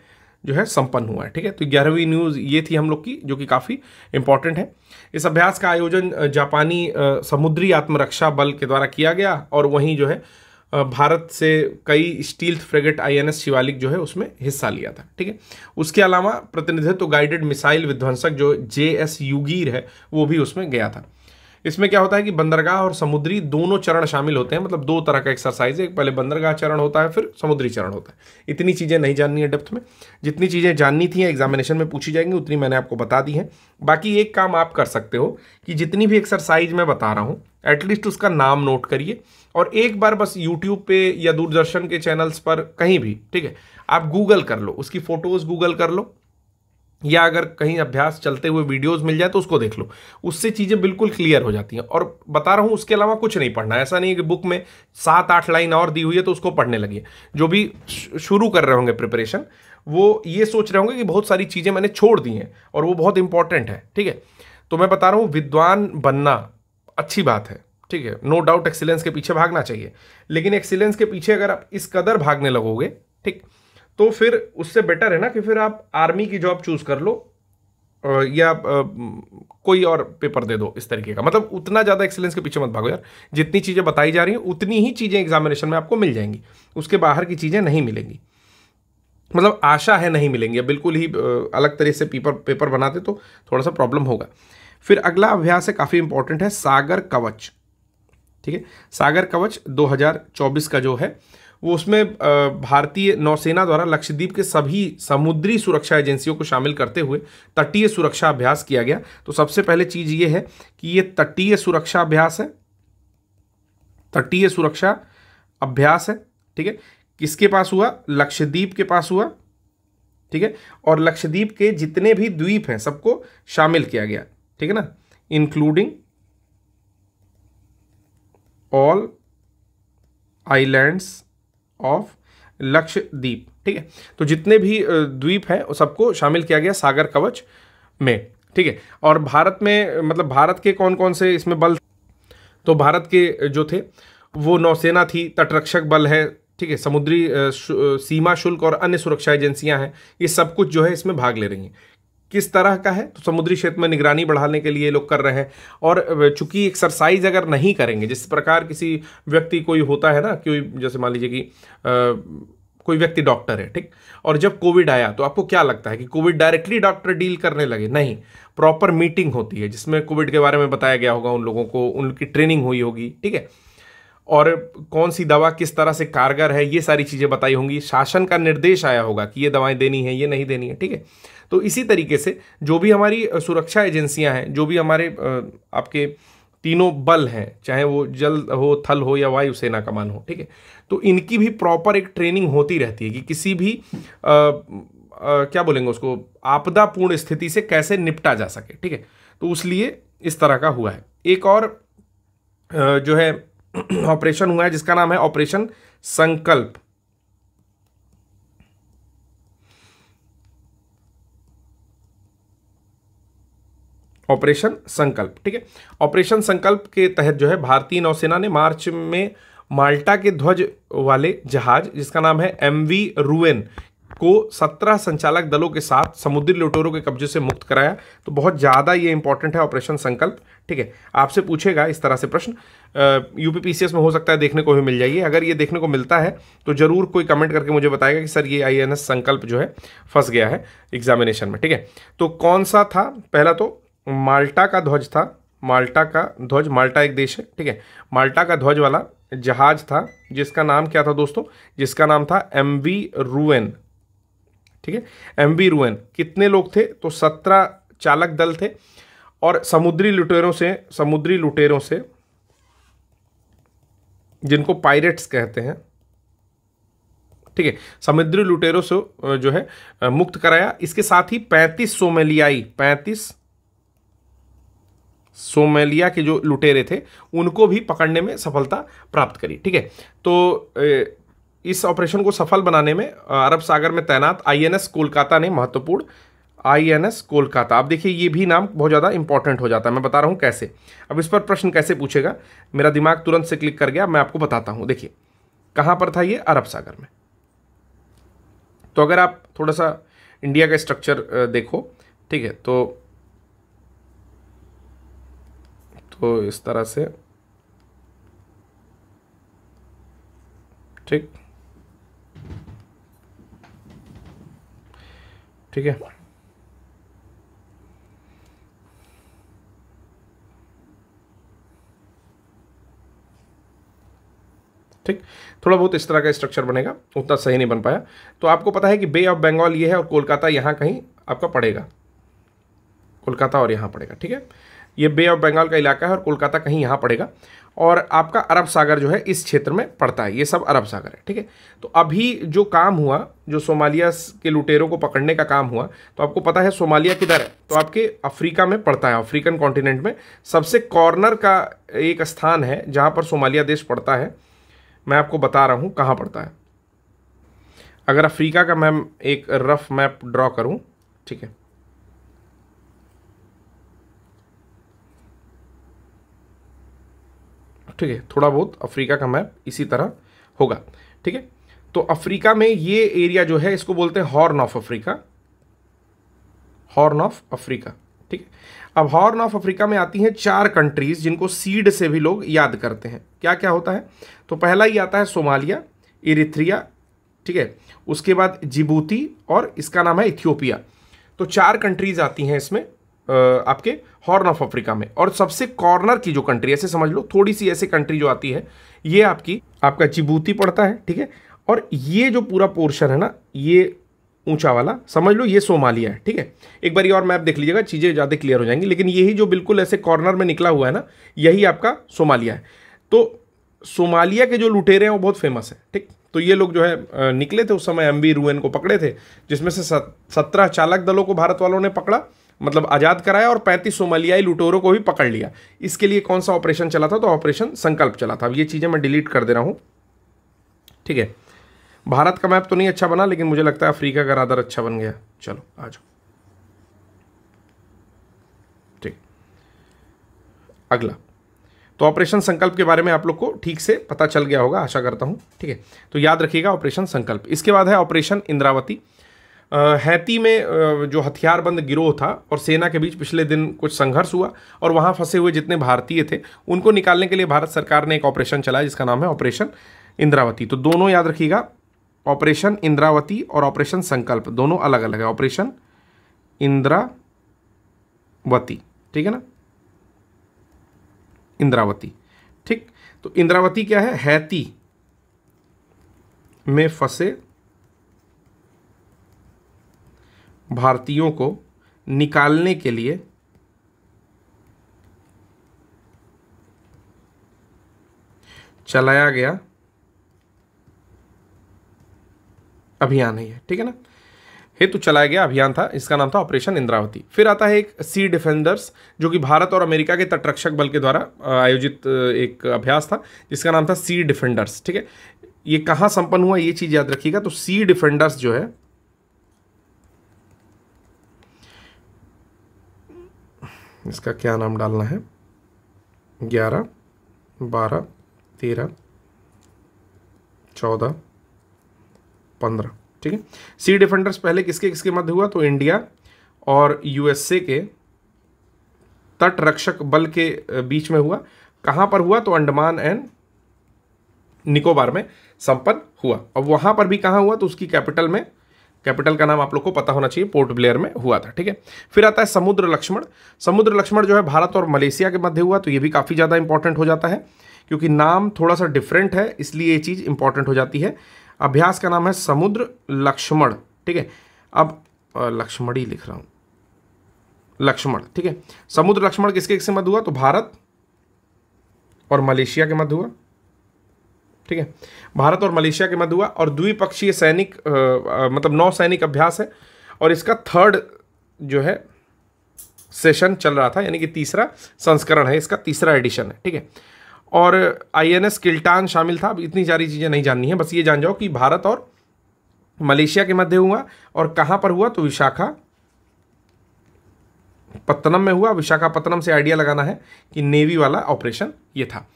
जो है संपन्न हुआ है ठीक है तो ग्यारहवीं न्यूज़ ये थी हम लोग की जो कि काफ़ी इंपॉर्टेंट है इस अभ्यास का आयोजन जापानी समुद्री आत्मरक्षा बल के द्वारा किया गया और वहीं जो है भारत से कई स्टील फ्रेगेट आईएनएस शिवालिक जो है उसमें हिस्सा लिया था ठीक है उसके अलावा प्रतिनिधित्व तो गाइडेड मिसाइल विध्वंसक जो जे एस युगीर है वो भी उसमें गया था इसमें क्या होता है कि बंदरगाह और समुद्री दोनों चरण शामिल होते हैं मतलब दो तरह का एक्सरसाइज है एक पहले बंदरगाह चरण होता है फिर समुद्री चरण होता है इतनी चीज़ें नहीं जाननी है डेप्थ में जितनी चीज़ें जाननी थी एग्जामिनेशन में पूछी जाएंगी उतनी मैंने आपको बता दी हैं बाकी एक काम आप कर सकते हो कि जितनी भी एक्सरसाइज मैं बता रहा हूँ एटलीस्ट उसका नाम नोट करिए और एक बार बस यूट्यूब पे या दूरदर्शन के चैनल्स पर कहीं भी ठीक है आप गूगल कर लो उसकी फ़ोटोज़ गूगल कर लो या अगर कहीं अभ्यास चलते हुए वीडियोस मिल जाए तो उसको देख लो उससे चीज़ें बिल्कुल क्लियर हो जाती हैं और बता रहा हूँ उसके अलावा कुछ नहीं पढ़ना ऐसा नहीं है कि बुक में सात आठ लाइन और दी हुई है तो उसको पढ़ने लगी जो भी शुरू कर रहे होंगे प्रिपरेशन वो ये सोच रहे होंगे कि बहुत सारी चीज़ें मैंने छोड़ दी हैं और वो बहुत इंपॉर्टेंट है ठीक है तो मैं बता रहा हूँ विद्वान बनना अच्छी बात है ठीक है नो डाउट एक्सीलेंस के पीछे भागना चाहिए लेकिन एक्सीलेंस के पीछे अगर आप इस कदर भागने लगोगे ठीक तो फिर उससे बेटर है ना कि फिर आप आर्मी की जॉब चूज कर लो या कोई और पेपर दे दो इस तरीके का मतलब उतना ज़्यादा एक्सेलेंस के पीछे मत भागो यार जितनी चीज़ें बताई जा रही हैं उतनी ही चीज़ें एग्जामिनेशन में आपको मिल जाएंगी उसके बाहर की चीज़ें नहीं मिलेंगी मतलब आशा है नहीं मिलेंगी बिल्कुल ही अलग तरह से पेपर पेपर बनाते तो थोड़ा सा प्रॉब्लम होगा फिर अगला अभ्यास है काफ़ी इंपॉर्टेंट है सागर कवच ठीक है सागर कवच 2024 का जो है वो उसमें भारतीय नौसेना द्वारा लक्षद्वीप के सभी समुद्री सुरक्षा एजेंसियों को शामिल करते हुए तटीय सुरक्षा अभ्यास किया गया तो सबसे पहले चीज़ ये है कि ये तटीय सुरक्षा अभ्यास है तटीय सुरक्षा अभ्यास है ठीक है किसके पास हुआ लक्षद्वीप के पास हुआ ठीक है और लक्षद्वीप के जितने भी द्वीप हैं सबको शामिल किया गया ठीक है ना including all islands of Lakshadweep ठीक है तो जितने भी द्वीप हैं सबको शामिल किया गया सागर कवच में ठीक है और भारत में मतलब भारत के कौन कौन से इसमें बल तो भारत के जो थे वो नौसेना थी तटरक्षक बल है ठीक है समुद्री सीमा शुल्क और अन्य सुरक्षा एजेंसियां हैं ये सब कुछ जो है इसमें भाग ले रही हैं किस तरह का है तो समुद्री क्षेत्र में निगरानी बढ़ाने के लिए लोग कर रहे हैं और चूंकि एक्सरसाइज अगर नहीं करेंगे जिस प्रकार किसी व्यक्ति कोई होता है ना कोई जैसे मान लीजिए कि कोई व्यक्ति डॉक्टर है ठीक और जब कोविड आया तो आपको क्या लगता है कि कोविड डायरेक्टली डॉक्टर डील करने लगे नहीं प्रॉपर मीटिंग होती है जिसमें कोविड के बारे में बताया गया होगा उन लोगों को उनकी ट्रेनिंग हुई होगी ठीक है और कौन सी दवा किस तरह से कारगर है ये सारी चीज़ें बताई होंगी शासन का निर्देश आया होगा कि ये दवाएं देनी है ये नहीं देनी है ठीक है तो इसी तरीके से जो भी हमारी सुरक्षा एजेंसियां हैं जो भी हमारे आपके तीनों बल हैं चाहे वो जल हो थल हो या वायुसेना कमान हो ठीक है तो इनकी भी प्रॉपर एक ट्रेनिंग होती रहती है कि किसी भी आ, आ, क्या बोलेंगे उसको आपदापूर्ण स्थिति से कैसे निपटा जा सके ठीक है तो उस लिए इस तरह का हुआ है एक और आ, जो है ऑपरेशन हुआ है जिसका नाम है ऑपरेशन संकल्प ऑपरेशन संकल्प ठीक है ऑपरेशन संकल्प के तहत जो है भारतीय नौसेना ने मार्च में माल्टा के ध्वज वाले जहाज जिसका नाम है एम वी रूएन को 17 संचालक दलों के साथ समुद्री लुटेरों के कब्जे से मुक्त कराया तो बहुत ज़्यादा ये इंपॉर्टेंट है ऑपरेशन संकल्प ठीक है आपसे पूछेगा इस तरह से प्रश्न यू पी में हो सकता है देखने को भी मिल जाइए अगर ये देखने को मिलता है तो ज़रूर कोई कमेंट करके मुझे बताएगा कि सर ये आई संकल्प जो है फंस गया है एग्जामिनेशन में ठीक है तो कौन सा था पहला तो माल्टा का ध्वज था माल्टा का ध्वज माल्टा एक देश है ठीक है माल्टा का ध्वज वाला जहाज था जिसका नाम क्या था दोस्तों जिसका नाम था एम वी रूएन ठीक है एम वी रूएन कितने लोग थे तो सत्रह चालक दल थे और समुद्री लुटेरों से समुद्री लुटेरों से जिनको पायरेट्स कहते हैं ठीक है समुद्री लुटेरों से जो है मुक्त कराया इसके साथ ही पैंतीस सोमेलियाई पैंतीस सोमेलिया के जो लुटेरे थे उनको भी पकड़ने में सफलता प्राप्त करी ठीक है तो इस ऑपरेशन को सफल बनाने में अरब सागर में तैनात आईएनएस कोलकाता ने महत्वपूर्ण आई एन एस कोलकाता आप देखिए ये भी नाम बहुत ज़्यादा इंपॉर्टेंट हो जाता है मैं बता रहा हूँ कैसे अब इस पर प्रश्न कैसे पूछेगा मेरा दिमाग तुरंत से क्लिक कर गया मैं आपको बताता हूँ देखिए कहाँ पर था ये अरब सागर में तो अगर आप थोड़ा सा इंडिया का स्ट्रक्चर देखो ठीक है तो तो इस तरह से ठीक ठीक है ठीक थोड़ा बहुत इस तरह का स्ट्रक्चर बनेगा उतना सही नहीं बन पाया तो आपको पता है कि बे ऑफ बंगाल ये है और कोलकाता यहाँ कहीं आपका पड़ेगा कोलकाता और यहाँ पड़ेगा ठीक है ये बे ऑफ बंगाल का इलाका है और कोलकाता कहीं यहाँ पड़ेगा और आपका अरब सागर जो है इस क्षेत्र में पड़ता है ये सब अरब सागर है ठीक है तो अभी जो काम हुआ जो सोमालिया के लुटेरों को पकड़ने का काम हुआ तो आपको पता है सोमालिया किधर है तो आपके अफ्रीका में पड़ता है अफ्रीकन कॉन्टिनेंट में सबसे कॉर्नर का एक स्थान है जहाँ पर सोमालिया देश पड़ता है मैं आपको बता रहा हूँ कहाँ पड़ता है अगर अफ्रीका का मैं एक रफ मैप ड्रॉ करूँ ठीक है ठीक है थोड़ा बहुत अफ्रीका का मैप इसी तरह होगा ठीक है तो अफ्रीका में ये एरिया जो है इसको बोलते हैं horn of Africa horn of Africa ठीक है अब हॉर्न ऑफ अफ्रीका में आती हैं चार कंट्रीज़ जिनको सीड से भी लोग याद करते हैं क्या क्या होता है तो पहला ही आता है सोमालिया इरिथ्रिया ठीक है उसके बाद जिबूती और इसका नाम है इथियोपिया तो चार कंट्रीज़ आती हैं इसमें आपके हॉर्न ऑफ अफ्रीका में और सबसे कॉर्नर की जो कंट्री ऐसे समझ लो थोड़ी सी ऐसी कंट्री जो आती है ये आपकी आपका जिबूती पड़ता है ठीक है और ये जो पूरा पोर्शन है ना ये ऊंचा वाला समझ लो ये सोमालिया है ठीक है एक बार ये और मैप देख लीजिएगा चीज़ें ज़्यादा क्लियर हो जाएंगी लेकिन यही जो बिल्कुल ऐसे कॉर्नर में निकला हुआ है ना यही आपका सोमालिया है तो सोमालिया के जो लुटेरे हैं वो बहुत फेमस है ठीक तो ये लोग जो है निकले थे उस समय एम वी रूएन को पकड़े थे जिसमें से सत्रह चालक दलों को भारत वालों ने पकड़ा मतलब आज़ाद कराया और पैंतीस सोमालियाई लुटेरों को भी पकड़ लिया इसके लिए कौन सा ऑपरेशन चला था तो ऑपरेशन संकल्प चला था अब ये चीज़ें मैं डिलीट कर दे रहा हूँ ठीक है भारत का मैप तो नहीं अच्छा बना लेकिन मुझे लगता है अफ्रीका का रादर अच्छा बन गया चलो आ जाओ ठीक अगला तो ऑपरेशन संकल्प के बारे में आप लोग को ठीक से पता चल गया होगा आशा करता हूँ ठीक है तो याद रखिएगा ऑपरेशन संकल्प इसके बाद है ऑपरेशन इंद्रावती हैती में जो हथियारबंद गिरोह था और सेना के बीच पिछले दिन कुछ संघर्ष हुआ और वहाँ फंसे हुए जितने भारतीय थे उनको निकालने के लिए भारत सरकार ने एक ऑपरेशन चलाया जिसका नाम है ऑपरेशन इंद्रावती तो दोनों याद रखिएगा ऑपरेशन इंद्रावती और ऑपरेशन संकल्प दोनों अलग अलग है ऑपरेशन इंद्रावती ठीक है ना इंद्रावती ठीक तो इंद्रावती क्या है हैती में फंसे भारतीयों को निकालने के लिए चलाया गया अभियान है ये ठीक है ना हेतु चलाया गया अभियान था इसका नाम था ऑपरेशन इंद्रावती फिर आता है एक सी डिफेंडर्स जो कि भारत और अमेरिका के तटरक्षक बल के द्वारा आयोजित एक अभ्यास था जिसका नाम था सी डिफेंडर्स ठीक है ये कहाँ संपन्न हुआ ये चीज़ याद रखिएगा तो सी डिफेंडर्स जो है इसका क्या नाम डालना है ग्यारह बारह तेरह चौदह पंद्रह ठीक है सी डिफेंडर्स पहले किसके किसके मध्य हुआ तो इंडिया और यूएसए के तट रक्षक बल के बीच में हुआ कहाँ पर हुआ तो अंडमान एंड निकोबार में संपन्न हुआ और वहाँ पर भी कहाँ हुआ तो उसकी कैपिटल में कैपिटल का नाम आप लोग को पता होना चाहिए पोर्ट ब्लेयर में हुआ था ठीक है फिर आता है समुद्र लक्ष्मण समुद्र लक्ष्मण जो है भारत और मलेशिया के मध्य हुआ तो ये भी काफ़ी ज़्यादा इंपॉर्टेंट हो जाता है क्योंकि नाम थोड़ा सा डिफरेंट है इसलिए ये चीज़ इंपॉर्टेंट हो जाती है अभ्यास का नाम है समुद्र लक्ष्मण ठीक है अब लक्ष्मणी लिख रहा हूं लक्ष्मण ठीक है समुद्र लक्ष्मण किसके किसके मध्य हुआ तो भारत और मलेशिया के मध्य हुआ ठीक है भारत और मलेशिया के मध्य हुआ और द्विपक्षीय सैनिक मतलब नौ सैनिक अभ्यास है और इसका थर्ड जो है सेशन चल रहा था यानी कि तीसरा संस्करण है इसका तीसरा एडिशन है ठीक है और आई एन एस किल्टान शामिल था अब इतनी सारी चीज़ें नहीं जाननी है बस ये जान जाओ कि भारत और मलेशिया के मध्य हुआ और कहाँ पर हुआ तो विशाखा पत्तनम में हुआ विशाखापत्तनम से आइडिया लगाना है कि नेवी वाला ऑपरेशन ये था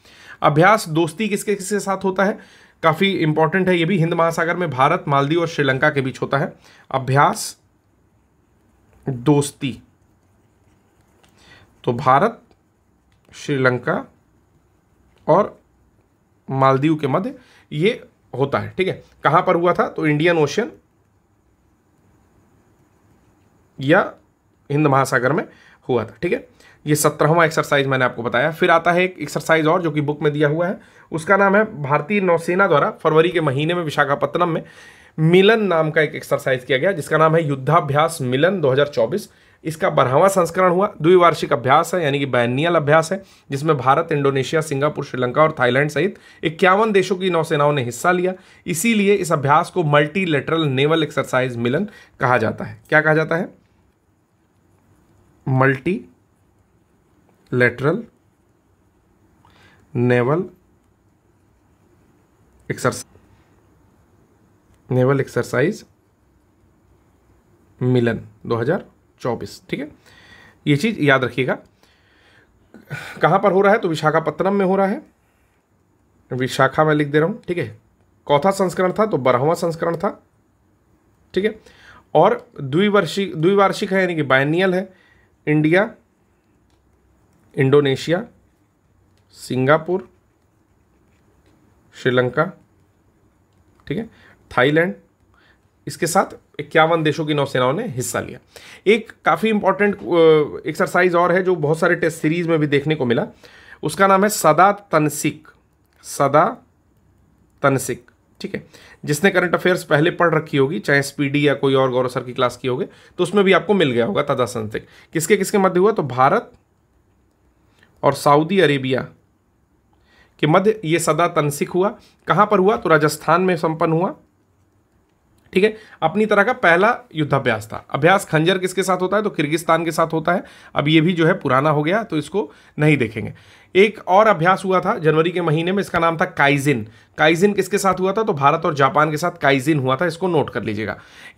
अभ्यास दोस्ती किसके किसके साथ होता है काफ़ी इंपॉर्टेंट है ये भी हिंद महासागर में भारत मालदीव और श्रीलंका के बीच होता है अभ्यास दोस्ती तो भारत श्रीलंका और मालदीव के मध्य ये होता है ठीक है कहाँ पर हुआ था तो इंडियन ओशियन या हिंद महासागर में हुआ था ठीक है ये सत्रहवा एक्सरसाइज मैंने आपको बताया फिर आता है एक एक्सरसाइज और जो कि बुक में दिया हुआ है उसका नाम है भारतीय नौसेना द्वारा फरवरी के महीने में विशाखापत्तनम में मिलन नाम का एक एक्सरसाइज किया गया जिसका नाम है युद्धाभ्यास मिलन 2024 इसका बारहवां संस्करण हुआ द्विवार्षिक अभ्यास है यानी कि बैनियल अभ्यास है जिसमें भारत इंडोनेशिया सिंगापुर श्रीलंका और थाईलैंड सहित इक्यावन देशों की नौसेनाओं ने हिस्सा लिया इसीलिए इस अभ्यास को मल्टीलेटरल नेवल एक्सरसाइज मिलन कहा जाता है क्या कहा जाता है multilateral naval exercise naval exercise Milan चौबीस ठीक है ये चीज़ याद रखिएगा कहाँ पर हो रहा है तो विशाखापत्तनम में हो रहा है विशाखा में लिख दे रहा हूँ ठीक है चौथा संस्करण था तो बारहवा संस्करण था ठीक है और द्विवर्षिक द्विवार्षिक है यानी कि बायनियल है इंडिया इंडोनेशिया सिंगापुर श्रीलंका ठीक है थाईलैंड इसके साथ इक्यावन देशों की नौसेनाओं ने हिस्सा लिया एक काफ़ी इंपॉर्टेंट एक्सरसाइज और है जो बहुत सारे टेस्ट सीरीज में भी देखने को मिला उसका नाम है सदा तनसिक सदा तनसिक ठीक है जिसने करंट अफेयर्स पहले पढ़ रखी होगी चाहे स्पीडी या कोई और गौरव सर की क्लास की होगी तो उसमें भी आपको मिल गया होगा तदा तनसिक किसके किसके मध्य हुआ तो भारत और सऊदी अरेबिया के मध्य ये सदा तनसिक हुआ कहाँ पर हुआ तो राजस्थान में संपन्न हुआ ठीक है अपनी तरह का पहला युद्धाभ्यास था अभ्यास खंजर किसके साथ होता है तो किर्गिस्तान के साथ होता है अब ये भी जो है पुराना हो गया तो इसको नहीं देखेंगे एक और अभ्यास हुआ था जनवरी के महीने में इसका नाम था काइजिन काइजिन किसके साथ हुआ था तो भारत और जापान के साथ काइजिन हुआ था इसको नोट कर लीजिएगा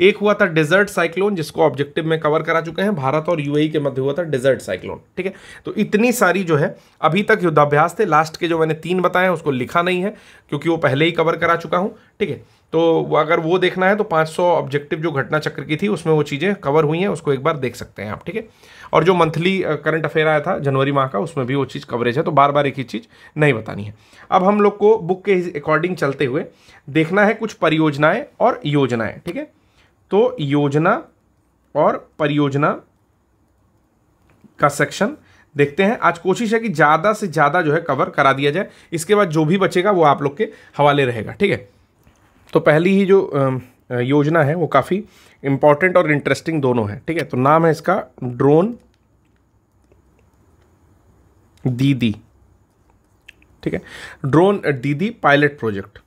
एक हुआ था डेजर्ट साइक्लोन जिसको ऑब्जेक्टिव में कवर करा चुके हैं भारत और यूएई के मध्य हुआ था डेजर्ट साइक्लोन ठीक है तो इतनी सारी जो है अभी तक युद्धाभ्यास थे लास्ट के जो मैंने तीन बताए उसको लिखा नहीं है क्योंकि वो पहले ही कवर करा चुका हूँ ठीक है तो अगर वो देखना है तो 500 ऑब्जेक्टिव जो घटना चक्र की थी उसमें वो चीज़ें कवर हुई हैं उसको एक बार देख सकते हैं आप ठीक है और जो मंथली करंट अफेयर आया था जनवरी माह का उसमें भी वो चीज़ कवरेज है तो बार बार एक ही चीज़ नहीं बतानी है अब हम लोग को बुक के अकॉर्डिंग चलते हुए देखना है कुछ परियोजनाएँ और योजनाएँ ठीक है तो योजना और परियोजना का सेक्शन देखते हैं आज कोशिश है कि ज़्यादा से ज़्यादा जो है कवर करा दिया जाए इसके बाद जो भी बचेगा वो आप लोग के हवाले रहेगा ठीक है तो पहली ही जो योजना है वो काफ़ी इम्पॉर्टेंट और इंटरेस्टिंग दोनों है ठीक है तो नाम है इसका ड्रोन दीदी ठीक है ड्रोन दीदी पायलट प्रोजेक्ट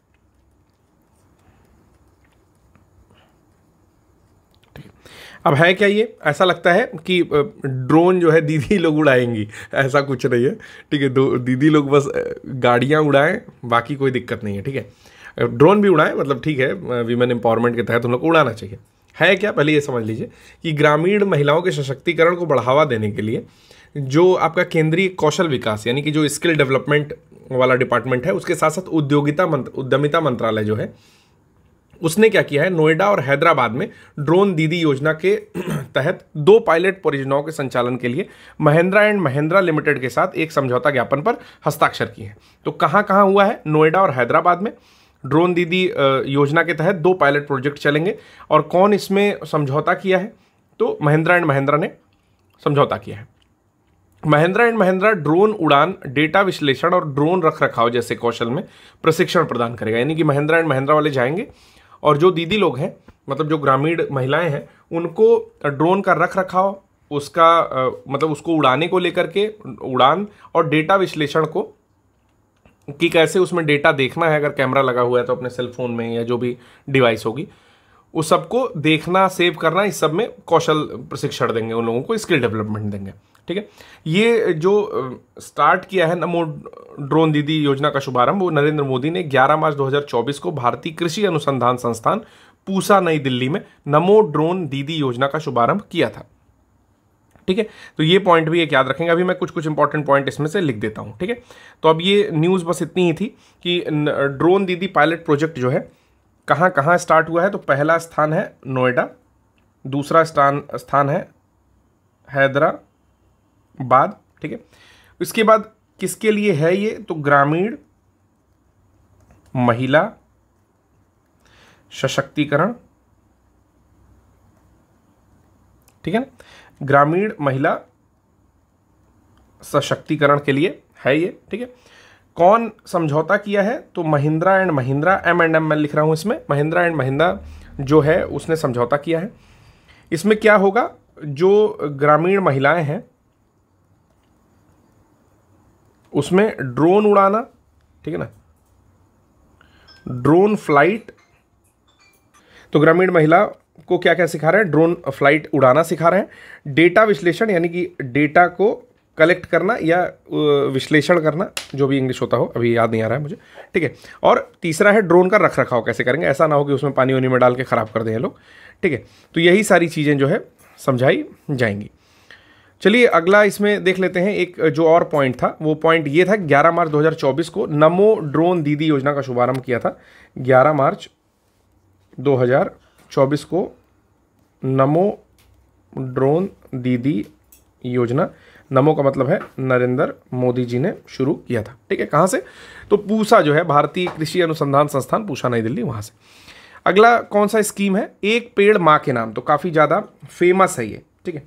अब है क्या ये ऐसा लगता है कि ड्रोन जो है दीदी लोग उड़ाएंगी ऐसा कुछ नहीं है ठीक है दीदी लोग बस गाड़ियां उड़ाएं बाकी कोई दिक्कत नहीं है ठीक है ड्रोन भी उड़ाएं मतलब ठीक है वीमेन एम्पावरमेंट के तहत हम लोग उड़ाना चाहिए है क्या पहले ये समझ लीजिए कि ग्रामीण महिलाओं के सशक्तिकरण को बढ़ावा देने के लिए जो आपका केंद्रीय कौशल विकास यानी कि जो स्किल डेवलपमेंट वाला डिपार्टमेंट है उसके साथ साथ उद्योगिता मंत्र उद्यमिता मंत्रालय जो है उसने क्या किया है नोएडा और हैदराबाद में ड्रोन दीदी योजना के तहत दो पायलट परियोजनाओं के संचालन के लिए महिंद्रा एंड महिंद्रा लिमिटेड के साथ एक समझौता ज्ञापन पर हस्ताक्षर किए हैं तो कहाँ कहाँ हुआ है नोएडा और हैदराबाद में ड्रोन दीदी योजना के तहत दो पायलट प्रोजेक्ट चलेंगे और कौन इसमें समझौता किया है तो महिंद्रा एंड महिंद्रा ने समझौता किया है महिंद्रा एंड महिंद्रा ड्रोन उड़ान डेटा विश्लेषण और ड्रोन रख रखाव जैसे कौशल में प्रशिक्षण प्रदान करेगा यानी कि महिंद्रा एंड महिंद्रा वाले जाएंगे और जो दीदी लोग हैं मतलब जो ग्रामीण महिलाएं हैं उनको ड्रोन का रख रखाव उसका मतलब उसको उड़ाने को लेकर के उड़ान और डेटा विश्लेषण को कि कैसे उसमें डेटा देखना है अगर कैमरा लगा हुआ है तो अपने सेलफोन में या जो भी डिवाइस होगी उस सबको देखना सेव करना इस सब में कौशल प्रशिक्षण देंगे उन लोगों को स्किल डेवलपमेंट देंगे ठीक है ये जो स्टार्ट किया है नमो ड्रोन दीदी योजना का शुभारंभ वो नरेंद्र मोदी ने 11 मार्च 2024 को भारतीय कृषि अनुसंधान संस्थान पूसा नई दिल्ली में नमो ड्रोन दीदी योजना का शुभारंभ किया था ठीक है तो ये पॉइंट भी एक याद रखेंगे अभी मैं कुछ कुछ इंपॉर्टेंट पॉइंट इसमें से लिख देता हूँ ठीक है तो अब ये न्यूज़ बस इतनी ही थी कि ड्रोन दीदी पायलट प्रोजेक्ट जो है कहाँ कहाँ स्टार्ट हुआ है तो पहला स्थान है नोएडा दूसरा स्थान स्थान है हैदराबाद ठीक है इसके बाद किसके लिए है ये तो ग्रामीण महिला सशक्तिकरण ठीक है ना ग्रामीण महिला सशक्तिकरण के लिए है ये ठीक है कौन समझौता किया है तो Mahindra and Mahindra M and M मैं लिख रहा हूँ इसमें महिंद्रा एंड महिंद्रा जो है उसने समझौता किया है इसमें क्या होगा जो ग्रामीण महिलाएं हैं उसमें ड्रोन उड़ाना ठीक है ना ड्रोन फ्लाइट तो ग्रामीण महिला को क्या क्या सिखा रहे हैं ड्रोन फ्लाइट उड़ाना सिखा रहे हैं डेटा विश्लेषण यानी कि डेटा को कलेक्ट करना या विश्लेषण करना जो भी इंग्लिश होता हो अभी याद नहीं आ रहा है मुझे ठीक है और तीसरा है ड्रोन का रख रखाव कैसे करेंगे ऐसा ना हो कि उसमें पानी वानी में डाल के ख़राब कर दें लोग ठीक है तो यही सारी चीज़ें जो है समझाई जाएंगी चलिए अगला इसमें देख लेते हैं एक जो और पॉइंट था वो पॉइंट ये था 11 मार्च 2024 को नमो ड्रोन दीदी योजना का शुभारंभ किया था 11 मार्च 2024 चौबीस को नमो ड्रोन दीदी योजना नमो का मतलब है नरेंद्र मोदी जी ने शुरू किया था ठीक है कहाँ से तो पूसा जो है भारतीय कृषि अनुसंधान संस्थान पूसा नई दिल्ली वहाँ से अगला कौन सा स्कीम है एक पेड़ माँ के नाम तो काफ़ी ज़्यादा फेमस है ये ठीक है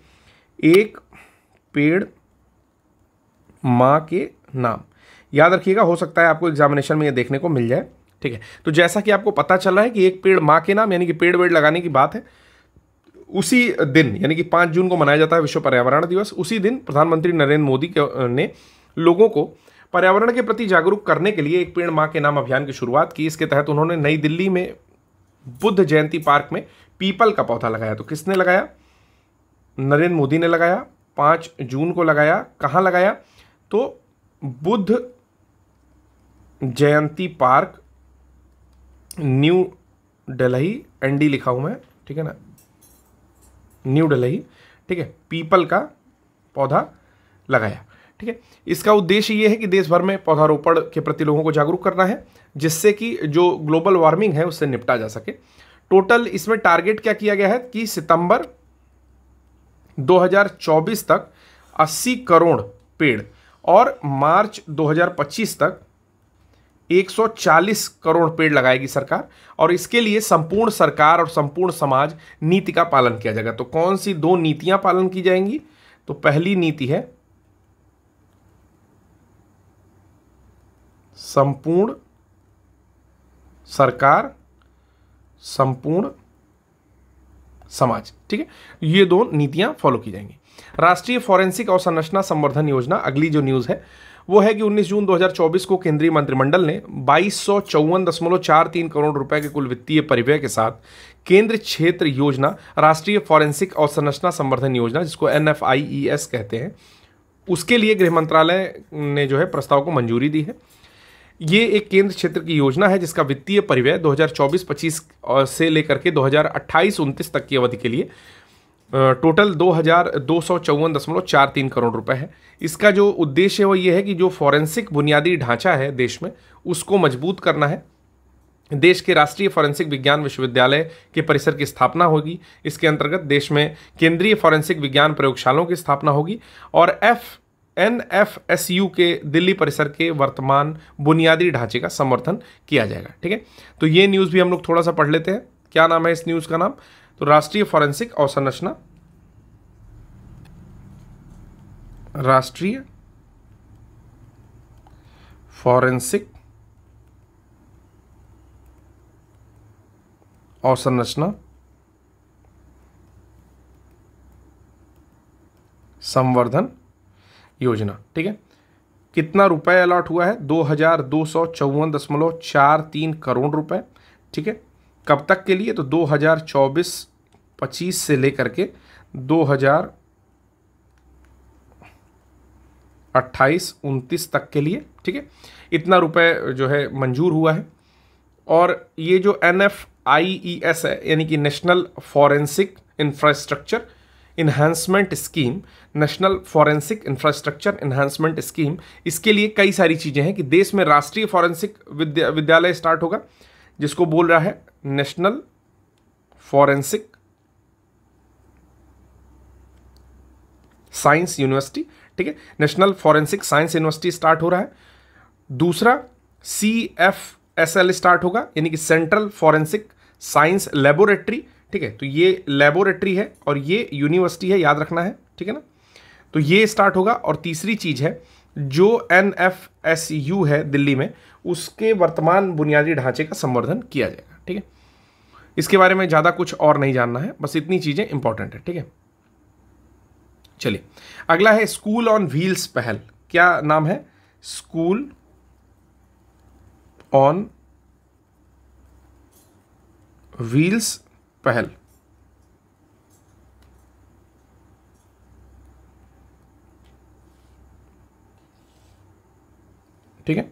एक पेड़ माँ के नाम याद रखिएगा हो सकता है आपको एग्जामिनेशन में ये देखने को मिल जाए ठीक है तो जैसा कि आपको पता चल रहा है कि एक पेड़ माँ के नाम यानी कि पेड़ वेड़ लगाने की बात है उसी दिन यानी कि पाँच जून को मनाया जाता है विश्व पर्यावरण दिवस उसी दिन प्रधानमंत्री नरेंद्र मोदी ने लोगों को पर्यावरण के प्रति जागरूक करने के लिए एक पेड़ माँ के नाम अभियान की शुरुआत की इसके तहत उन्होंने नई दिल्ली में बुद्ध जयंती पार्क में पीपल का पौधा लगाया तो किसने लगाया नरेंद्र मोदी ने लगाया पाँच जून को लगाया कहाँ लगाया तो Buddha Jayanti park New Delhi N D लिखा हुआ मैं ठीक है ना न्यू डेलही ठीक है पीपल का पौधा लगाया ठीक है इसका उद्देश्य यह है कि देश भर में पौधारोपण के प्रति लोगों को जागरूक करना है जिससे कि जो ग्लोबल वार्मिंग है उससे निपटा जा सके टोटल इसमें टारगेट क्या किया गया है कि सितंबर 2024 तक 80 करोड़ पेड़ और मार्च 2025 तक 140 करोड़ पेड़ लगाएगी सरकार और इसके लिए संपूर्ण सरकार और संपूर्ण समाज नीति का पालन किया जाएगा तो कौन सी दो नीतियां पालन की जाएंगी तो पहली नीति है संपूर्ण सरकार संपूर्ण समाज ठीक है ये दो नीतियां फॉलो की जाएंगी राष्ट्रीय फॉरेंसिक संरचना संवर्धन योजना अगली जो न्यूज़ है वो है कि 19 जून 2024 को केंद्रीय मंत्रिमंडल ने बाईस करोड़ रुपए के कुल वित्तीय परिव्यय के साथ केंद्र क्षेत्र योजना राष्ट्रीय फॉरेंसिक और संरचना संवर्धन योजना जिसको एन कहते हैं उसके लिए गृह मंत्रालय ने जो है प्रस्ताव को मंजूरी दी है ये एक केंद्र क्षेत्र की योजना है जिसका वित्तीय परिव्यय 2024-25 से लेकर के 2028-29 तक की अवधि के लिए टोटल दो हज़ार दो सौ चौवन दशमलव चार तीन करोड़ रुपए है इसका जो उद्देश्य है वो ये है कि जो फॉरेंसिक बुनियादी ढांचा है देश में उसको मजबूत करना है देश के राष्ट्रीय फॉरेंसिक विज्ञान विश्वविद्यालय के परिसर की स्थापना होगी इसके अंतर्गत देश में केंद्रीय फॉरेंसिक विज्ञान प्रयोगशालाओं की स्थापना होगी और F N F S U के दिल्ली परिसर के वर्तमान बुनियादी ढांचे का समर्थन किया जाएगा ठीक है तो ये न्यूज़ भी हम लोग थोड़ा सा पढ़ लेते हैं क्या नाम है इस न्यूज़ का नाम तो राष्ट्रीय फॉरेंसिक अवसंरचना राष्ट्रीय फॉरेंसिक अवसंरचना संवर्धन योजना ठीक है कितना रुपए अलॉट हुआ है दो हजार दो सौ चौवन दशमलव चार तीन करोड़ रुपए ठीक है कब तक के लिए तो चौबीस पच्चीस से लेकर के दो हज़ार अट्ठाईस उनतीस तक के लिए ठीक है इतना रुपए जो है मंजूर हुआ है और ये जो N F I E S है यानी कि national forensic infrastructure enhancement scheme national forensic infrastructure enhancement scheme इसके लिए कई सारी चीज़ें हैं कि देश में राष्ट्रीय फॉरेंसिक विद्या विद्यालय स्टार्ट होगा जिसको बोल रहा है नेशनल फॉरेंसिक साइंस यूनिवर्सिटी ठीक है national forensic science university start हो रहा है दूसरा C F S L start होगा यानी कि सेंट्रल फॉरेंसिक साइंस लेबोरेटरी ठीक है तो ये लेबोरेटरी है और ये यूनिवर्सिटी है याद रखना है ठीक है ना तो ये स्टार्ट होगा और तीसरी चीज़ है जो एन एफ एस यू है दिल्ली में उसके वर्तमान बुनियादी ढांचे का संवर्धन किया जाएगा ठीक है इसके बारे में ज़्यादा कुछ और नहीं जानना है बस इतनी चीज़ें इंपॉर्टेंट है ठीक है चलिए अगला है स्कूल ऑन व्हील्स पहल क्या नाम है स्कूल ऑन व्हील्स पहल ठीक है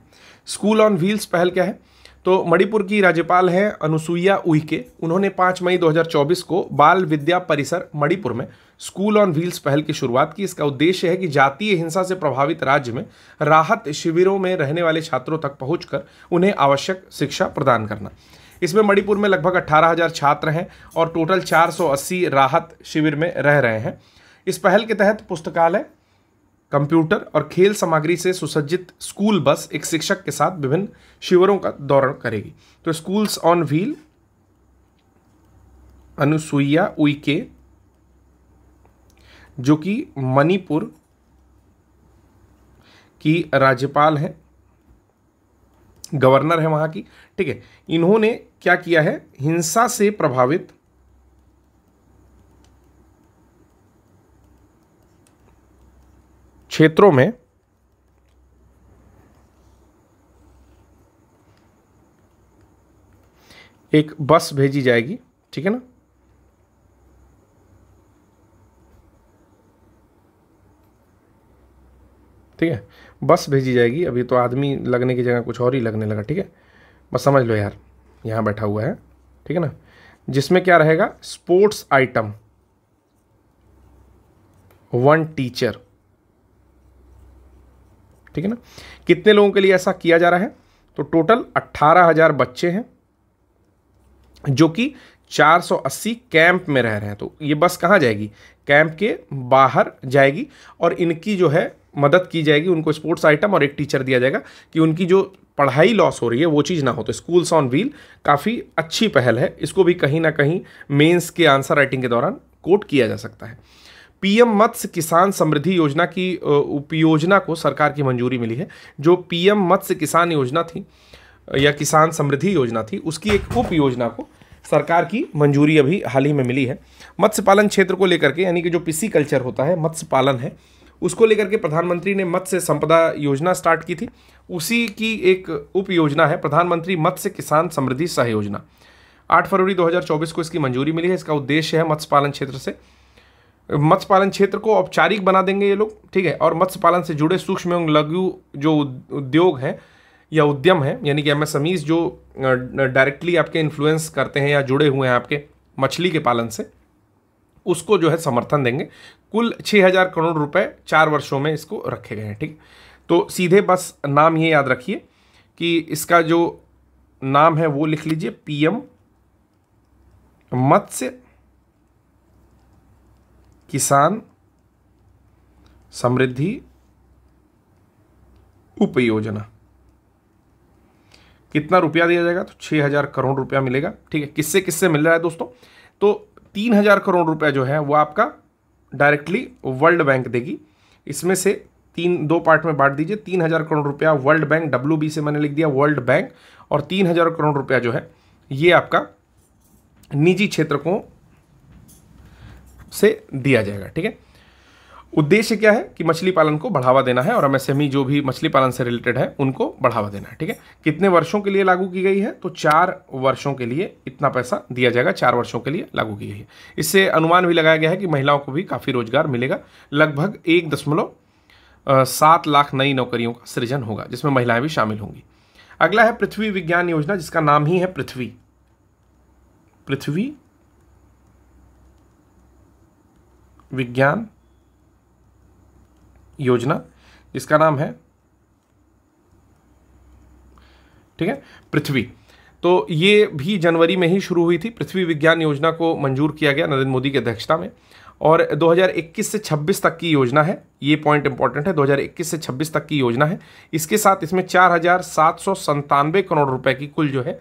स्कूल ऑन व्हील्स पहल क्या है तो मणिपुर की राज्यपाल हैं अनुसुईया उइके उन्होंने 5 मई 2024 को बाल विद्या परिसर मणिपुर में स्कूल ऑन व्हील्स पहल की शुरुआत की इसका उद्देश्य है कि जातीय हिंसा से प्रभावित राज्य में राहत शिविरों में रहने वाले छात्रों तक पहुंचकर उन्हें आवश्यक शिक्षा प्रदान करना इसमें मणिपुर में लगभग 18,000 छात्र हैं और टोटल 480 राहत शिविर में रह रहे हैं इस पहल के तहत पुस्तकालय कंप्यूटर और खेल सामग्री से सुसज्जित स्कूल बस एक शिक्षक के साथ विभिन्न शिविरों का दौरा करेगी तो schools on wheel Anusuiya Uikey जो कि मणिपुर की राज्यपाल हैं गवर्नर है वहां की ठीक है इन्होंने क्या किया है हिंसा से प्रभावित क्षेत्रों में एक बस भेजी जाएगी ठीक है ना ठीक है बस भेजी जाएगी अभी तो आदमी लगने की जगह कुछ और ही लगने लगा ठीक है बस समझ लो यार यहाँ बैठा हुआ है ठीक है ना जिसमें क्या रहेगा स्पोर्ट्स आइटम वन टीचर ठीक है ना कितने लोगों के लिए ऐसा किया जा रहा है तो टोटल अट्ठारह हजार बच्चे हैं जो कि 480 कैंप में रह रहे हैं तो ये बस कहाँ जाएगी कैंप के बाहर जाएगी और इनकी जो है मदद की जाएगी उनको स्पोर्ट्स आइटम और एक टीचर दिया जाएगा कि उनकी जो पढ़ाई लॉस हो रही है वो चीज़ ना हो तो स्कूल्स ऑन व्हील काफ़ी अच्छी पहल है इसको भी कहीं ना कहीं मेंस के आंसर राइटिंग के दौरान कोट किया जा सकता है पीएम मत्स्य किसान समृद्धि योजना की उपयोजना को सरकार की मंजूरी मिली है जो पीएम मत्स्य किसान योजना थी या किसान समृद्धि योजना थी उसकी एक उप योजना को सरकार की मंजूरी अभी हाल ही में मिली है मत्स्य पालन क्षेत्र को लेकर के यानी कि जो पिसी कल्चर होता है मत्स्य पालन है उसको लेकर के प्रधानमंत्री ने मत्स्य संपदा योजना स्टार्ट की थी उसी की एक उप योजना है प्रधानमंत्री मत्स्य किसान समृद्धि सहयोजना आठ फरवरी 2024 को इसकी मंजूरी मिली है इसका उद्देश्य है मत्स्य पालन क्षेत्र से मत्स्य पालन क्षेत्र को औपचारिक बना देंगे ये लोग ठीक है और मत्स्य पालन से जुड़े सूक्ष्म एवं लघु जो उद्योग हैं या उद्यम है यानी कि एम जो डायरेक्टली आपके इन्फ्लुएंस करते हैं या जुड़े हुए हैं आपके मछली के पालन से उसको जो है समर्थन देंगे कुल छः हज़ार करोड़ रुपए चार वर्षों में इसको रखे गए हैं ठीक तो सीधे बस नाम ये याद रखिए कि इसका जो नाम है वो लिख लीजिए पीएम मत्स्य किसान समृद्धि उपयोजना कितना रुपया दिया जाएगा तो छह हज़ार करोड़ रुपया मिलेगा ठीक है किससे किससे मिल रहा है दोस्तों तो तीन हजार करोड़ रुपया जो है वो आपका डायरेक्टली वर्ल्ड बैंक देगी इसमें से तीन दो पार्ट में बांट दीजिए तीन हजार करोड़ रुपया वर्ल्ड बैंक डब्ल्यू से मैंने लिख दिया वर्ल्ड बैंक और तीन हजार करोड़ रुपया जो है ये आपका निजी क्षेत्र को से दिया जाएगा ठीक है उद्देश्य क्या है कि मछली पालन को बढ़ावा देना है और एमएसएमई जो भी मछली पालन से रिलेटेड है उनको बढ़ावा देना है ठीक है कितने वर्षों के लिए लागू की गई है तो चार वर्षों के लिए इतना पैसा दिया जाएगा चार वर्षों के लिए लागू की गई है इससे अनुमान भी लगाया गया है कि महिलाओं को भी काफ़ी रोजगार मिलेगा लगभग एक दशमलव सात लाख नई नौकरियों का सृजन होगा जिसमें महिलाएं भी शामिल होंगी अगला है पृथ्वी विज्ञान योजना जिसका नाम ही है पृथ्वी पृथ्वी विज्ञान योजना जिसका नाम है ठीक है पृथ्वी तो ये भी जनवरी में ही शुरू हुई थी पृथ्वी विज्ञान योजना को मंजूर किया गया नरेंद्र मोदी की अध्यक्षता में और 2021 से 26 तक की योजना है ये पॉइंट इंपॉर्टेंट है 2021 से 26 तक की योजना है इसके साथ इसमें चार हजार सात सौ संतानवे करोड़ रुपए की कुल जो है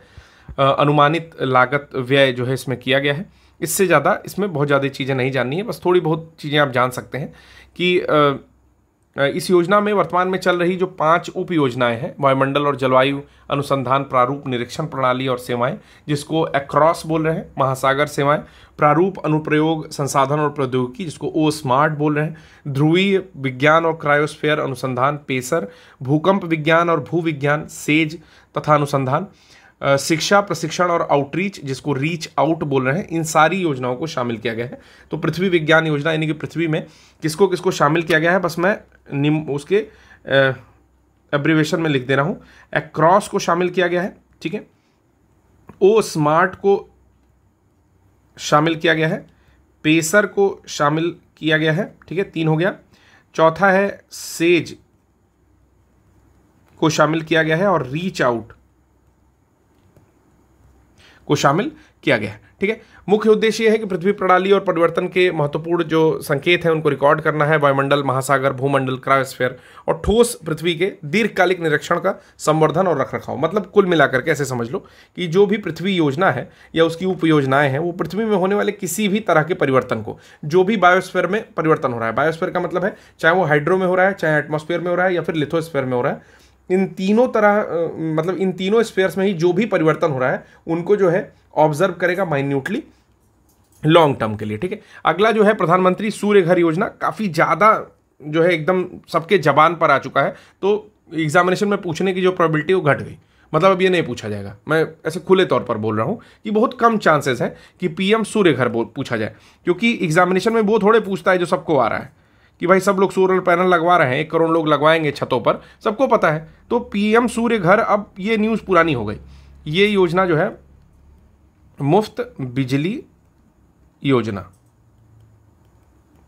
अनुमानित लागत व्यय जो है इसमें किया गया है इससे ज़्यादा इसमें बहुत ज़्यादा चीज़ें नहीं जाननी है बस थोड़ी बहुत चीज़ें आप जान सकते हैं कि इस योजना में वर्तमान में चल रही जो पांच उप योजनाएं हैं वायुमंडल और जलवायु अनुसंधान प्रारूप निरीक्षण प्रणाली और सेवाएं जिसको एक्रॉस बोल रहे हैं महासागर सेवाएं प्रारूप अनुप्रयोग संसाधन और प्रौद्योगिकी जिसको ओ स्मार्ट बोल रहे हैं ध्रुवीय विज्ञान और क्रायोस्फेयर अनुसंधान पेसर भूकंप विज्ञान और भू विज्ञान सेज तथा अनुसंधान शिक्षा प्रशिक्षण और आउटरीच जिसको रीच आउट बोल रहे हैं इन सारी योजनाओं को शामिल किया गया है तो पृथ्वी विज्ञान योजना यानी कि पृथ्वी में किसको किसको शामिल किया गया है बस मैं निम उसके एब्रिवेशन में लिख दे रहा हूँ एक्रॉस को शामिल किया गया है ठीक है ओ स्मार्ट को शामिल किया गया है पेसर को शामिल किया गया है ठीक है तीन हो गया चौथा है सेज को शामिल किया गया है और रीच आउट को शामिल किया गया है ठीक है मुख्य उद्देश्य यह है कि पृथ्वी प्रणाली और परिवर्तन के महत्वपूर्ण जो संकेत हैं उनको रिकॉर्ड करना है वायुमंडल महासागर भूमंडल क्रायोस्फेयर और ठोस पृथ्वी के दीर्घकालिक निरीक्षण का संवर्धन और रखरखाव मतलब कुल मिलाकर के ऐसे समझ लो कि जो भी पृथ्वी योजना है या उसकी उप योजनाएं हैं वो पृथ्वी में होने वाले किसी भी तरह के परिवर्तन को जो भी बायोस्फेयर में परिवर्तन हो रहा है बायोस्फेयर का मतलब है चाहे वो हाइड्रो में हो रहा है चाहे एटमोस्फेयर में हो रहा है या फिर लिथोस्फेयर में हो रहा है इन तीनों तरह मतलब इन तीनों स्पेयर्स में ही जो भी परिवर्तन हो रहा है उनको जो है ऑब्जर्व करेगा माइन्यूटली लॉन्ग टर्म के लिए ठीक है अगला जो है प्रधानमंत्री सूर्य घर योजना काफ़ी ज़्यादा जो है एकदम सबके जबान पर आ चुका है तो एग्जामिनेशन में पूछने की जो प्रोबेबिलिटी वो घट गई मतलब अब ये नहीं पूछा जाएगा मैं ऐसे खुले तौर पर बोल रहा हूँ कि बहुत कम चांसेस हैं कि पीएम सूर्य घर पूछा जाए क्योंकि एग्जामिनेशन में वो थोड़े पूछता है जो सबको आ रहा है कि भाई सब लोग सोलर पैनल लगवा रहे हैं एक करोड़ लोग लगवाएंगे छतों पर सबको पता है तो पीएम सूर्य घर अब ये न्यूज़ पुरानी हो गई ये योजना जो है मुफ्त बिजली योजना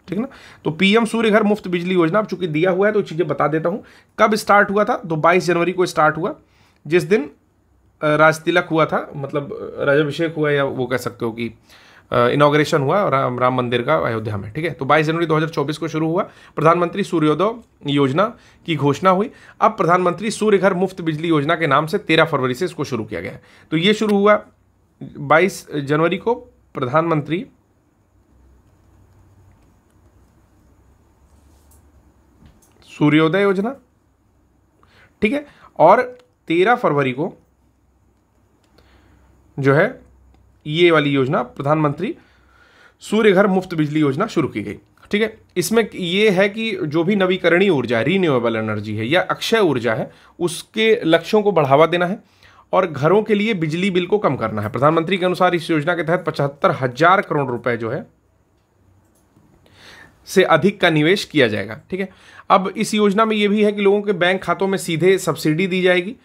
ठीक ना तो पीएम सूर्य घर मुफ्त बिजली योजना चूंकि दिया हुआ है तो चीज़ें बता देता हूं कब स्टार्ट हुआ था तो 22 जनवरी को स्टार्ट हुआ जिस दिन राजतिलक हुआ था मतलब राजाभिषेक हुआ या वो कह सकते हो कि इनाग्रेशन हुआ राम राम मंदिर का अयोध्या में ठीक है तो 22 जनवरी 2024 को शुरू हुआ प्रधानमंत्री सूर्योदय योजना की घोषणा हुई अब प्रधानमंत्री सूर्य घर मुफ्त बिजली योजना के नाम से 13 फरवरी से इसको शुरू किया गया है तो ये शुरू हुआ बाईस जनवरी को प्रधानमंत्री सूर्योदय योजना ठीक है और तेरह फरवरी को जो है ये वाली योजना प्रधानमंत्री सूर्य घर मुफ्त बिजली योजना शुरू की गई ठीक है इसमें ये है कि जो भी नवीकरणीय ऊर्जा है रीन्यूएबल एनर्जी है या अक्षय ऊर्जा है उसके लक्ष्यों को बढ़ावा देना है और घरों के लिए बिजली बिल को कम करना है प्रधानमंत्री के अनुसार इस योजना के तहत पचहत्तर हजार करोड़ रुपए जो है से अधिक का निवेश किया जाएगा ठीक है अब इस योजना में यह भी है कि लोगों के बैंक खातों में सीधे सब्सिडी दी जाएगी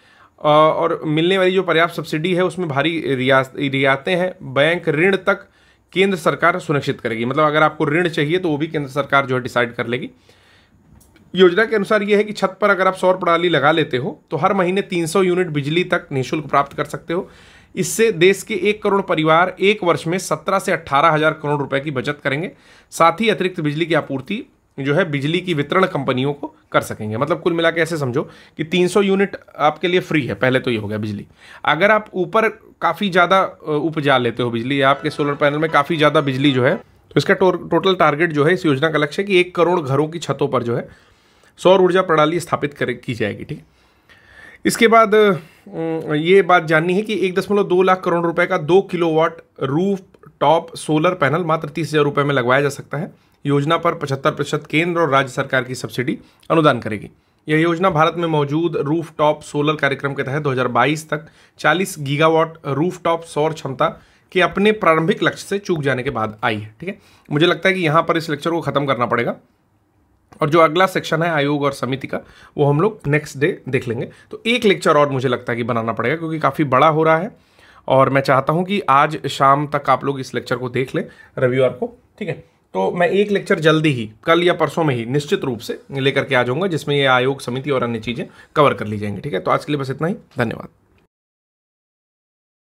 और मिलने वाली जो पर्याप्त सब्सिडी है उसमें भारी रियायतें हैं बैंक ऋण तक केंद्र सरकार सुनिश्चित करेगी मतलब अगर आपको ऋण चाहिए तो वो भी केंद्र सरकार जो है डिसाइड कर लेगी योजना के अनुसार यह है कि छत पर अगर आप सौर प्रणाली लगा लेते हो तो हर महीने 300 यूनिट बिजली तक निःशुल्क प्राप्त कर सकते हो इससे देश के एक करोड़ परिवार एक वर्ष में सत्रह से अट्ठारह हजार करोड़ रुपए की बचत करेंगे साथ ही अतिरिक्त बिजली की आपूर्ति जो है बिजली की वितरण कंपनियों को कर सकेंगे मतलब कुल मिला के ऐसे समझो कि 300 यूनिट आपके लिए फ्री है पहले तो ये हो गया बिजली अगर आप ऊपर काफ़ी ज़्यादा उपजा लेते हो बिजली या आपके सोलर पैनल में काफ़ी ज़्यादा बिजली जो है तो इसका टो, टोटल टारगेट जो है इस योजना का लक्ष्य है कि एक करोड़ घरों की छतों पर जो है सौर ऊर्जा प्रणाली स्थापित कर की जाएगी ठीक है इसके बाद ये बात जाननी है कि एक दशमलव दो लाख करोड़ रुपए का दो kilowatt rooftop solar panel मात्र तीस हज़ार रुपये में लगवाया जा सकता है योजना पर पचहत्तर प्रतिशत केंद्र और राज्य सरकार की सब्सिडी अनुदान करेगी यह योजना भारत में मौजूद रूफ टॉप सोलर कार्यक्रम के तहत 2022 तक 40 गीगावाट रूफ टॉप सौर क्षमता के अपने प्रारंभिक लक्ष्य से चूक जाने के बाद आई है ठीक है मुझे लगता है कि यहाँ पर इस लेक्चर को ख़त्म करना पड़ेगा और जो अगला सेक्शन है आयोग और समिति का वो हम लोग नेक्स्ट डे देख लेंगे तो एक लेक्चर और मुझे लगता है कि बनाना पड़ेगा क्योंकि काफ़ी बड़ा हो रहा है और मैं चाहता हूँ कि आज शाम तक आप लोग इस लेक्चर को देख लें रविवार को ठीक है तो मैं एक लेक्चर जल्दी ही कल या परसों में ही निश्चित रूप से लेकर के आ जाऊँगा जिसमें ये आयोग समिति और अन्य चीज़ें कवर कर ली जाएंगी ठीक है तो आज के लिए बस इतना ही धन्यवाद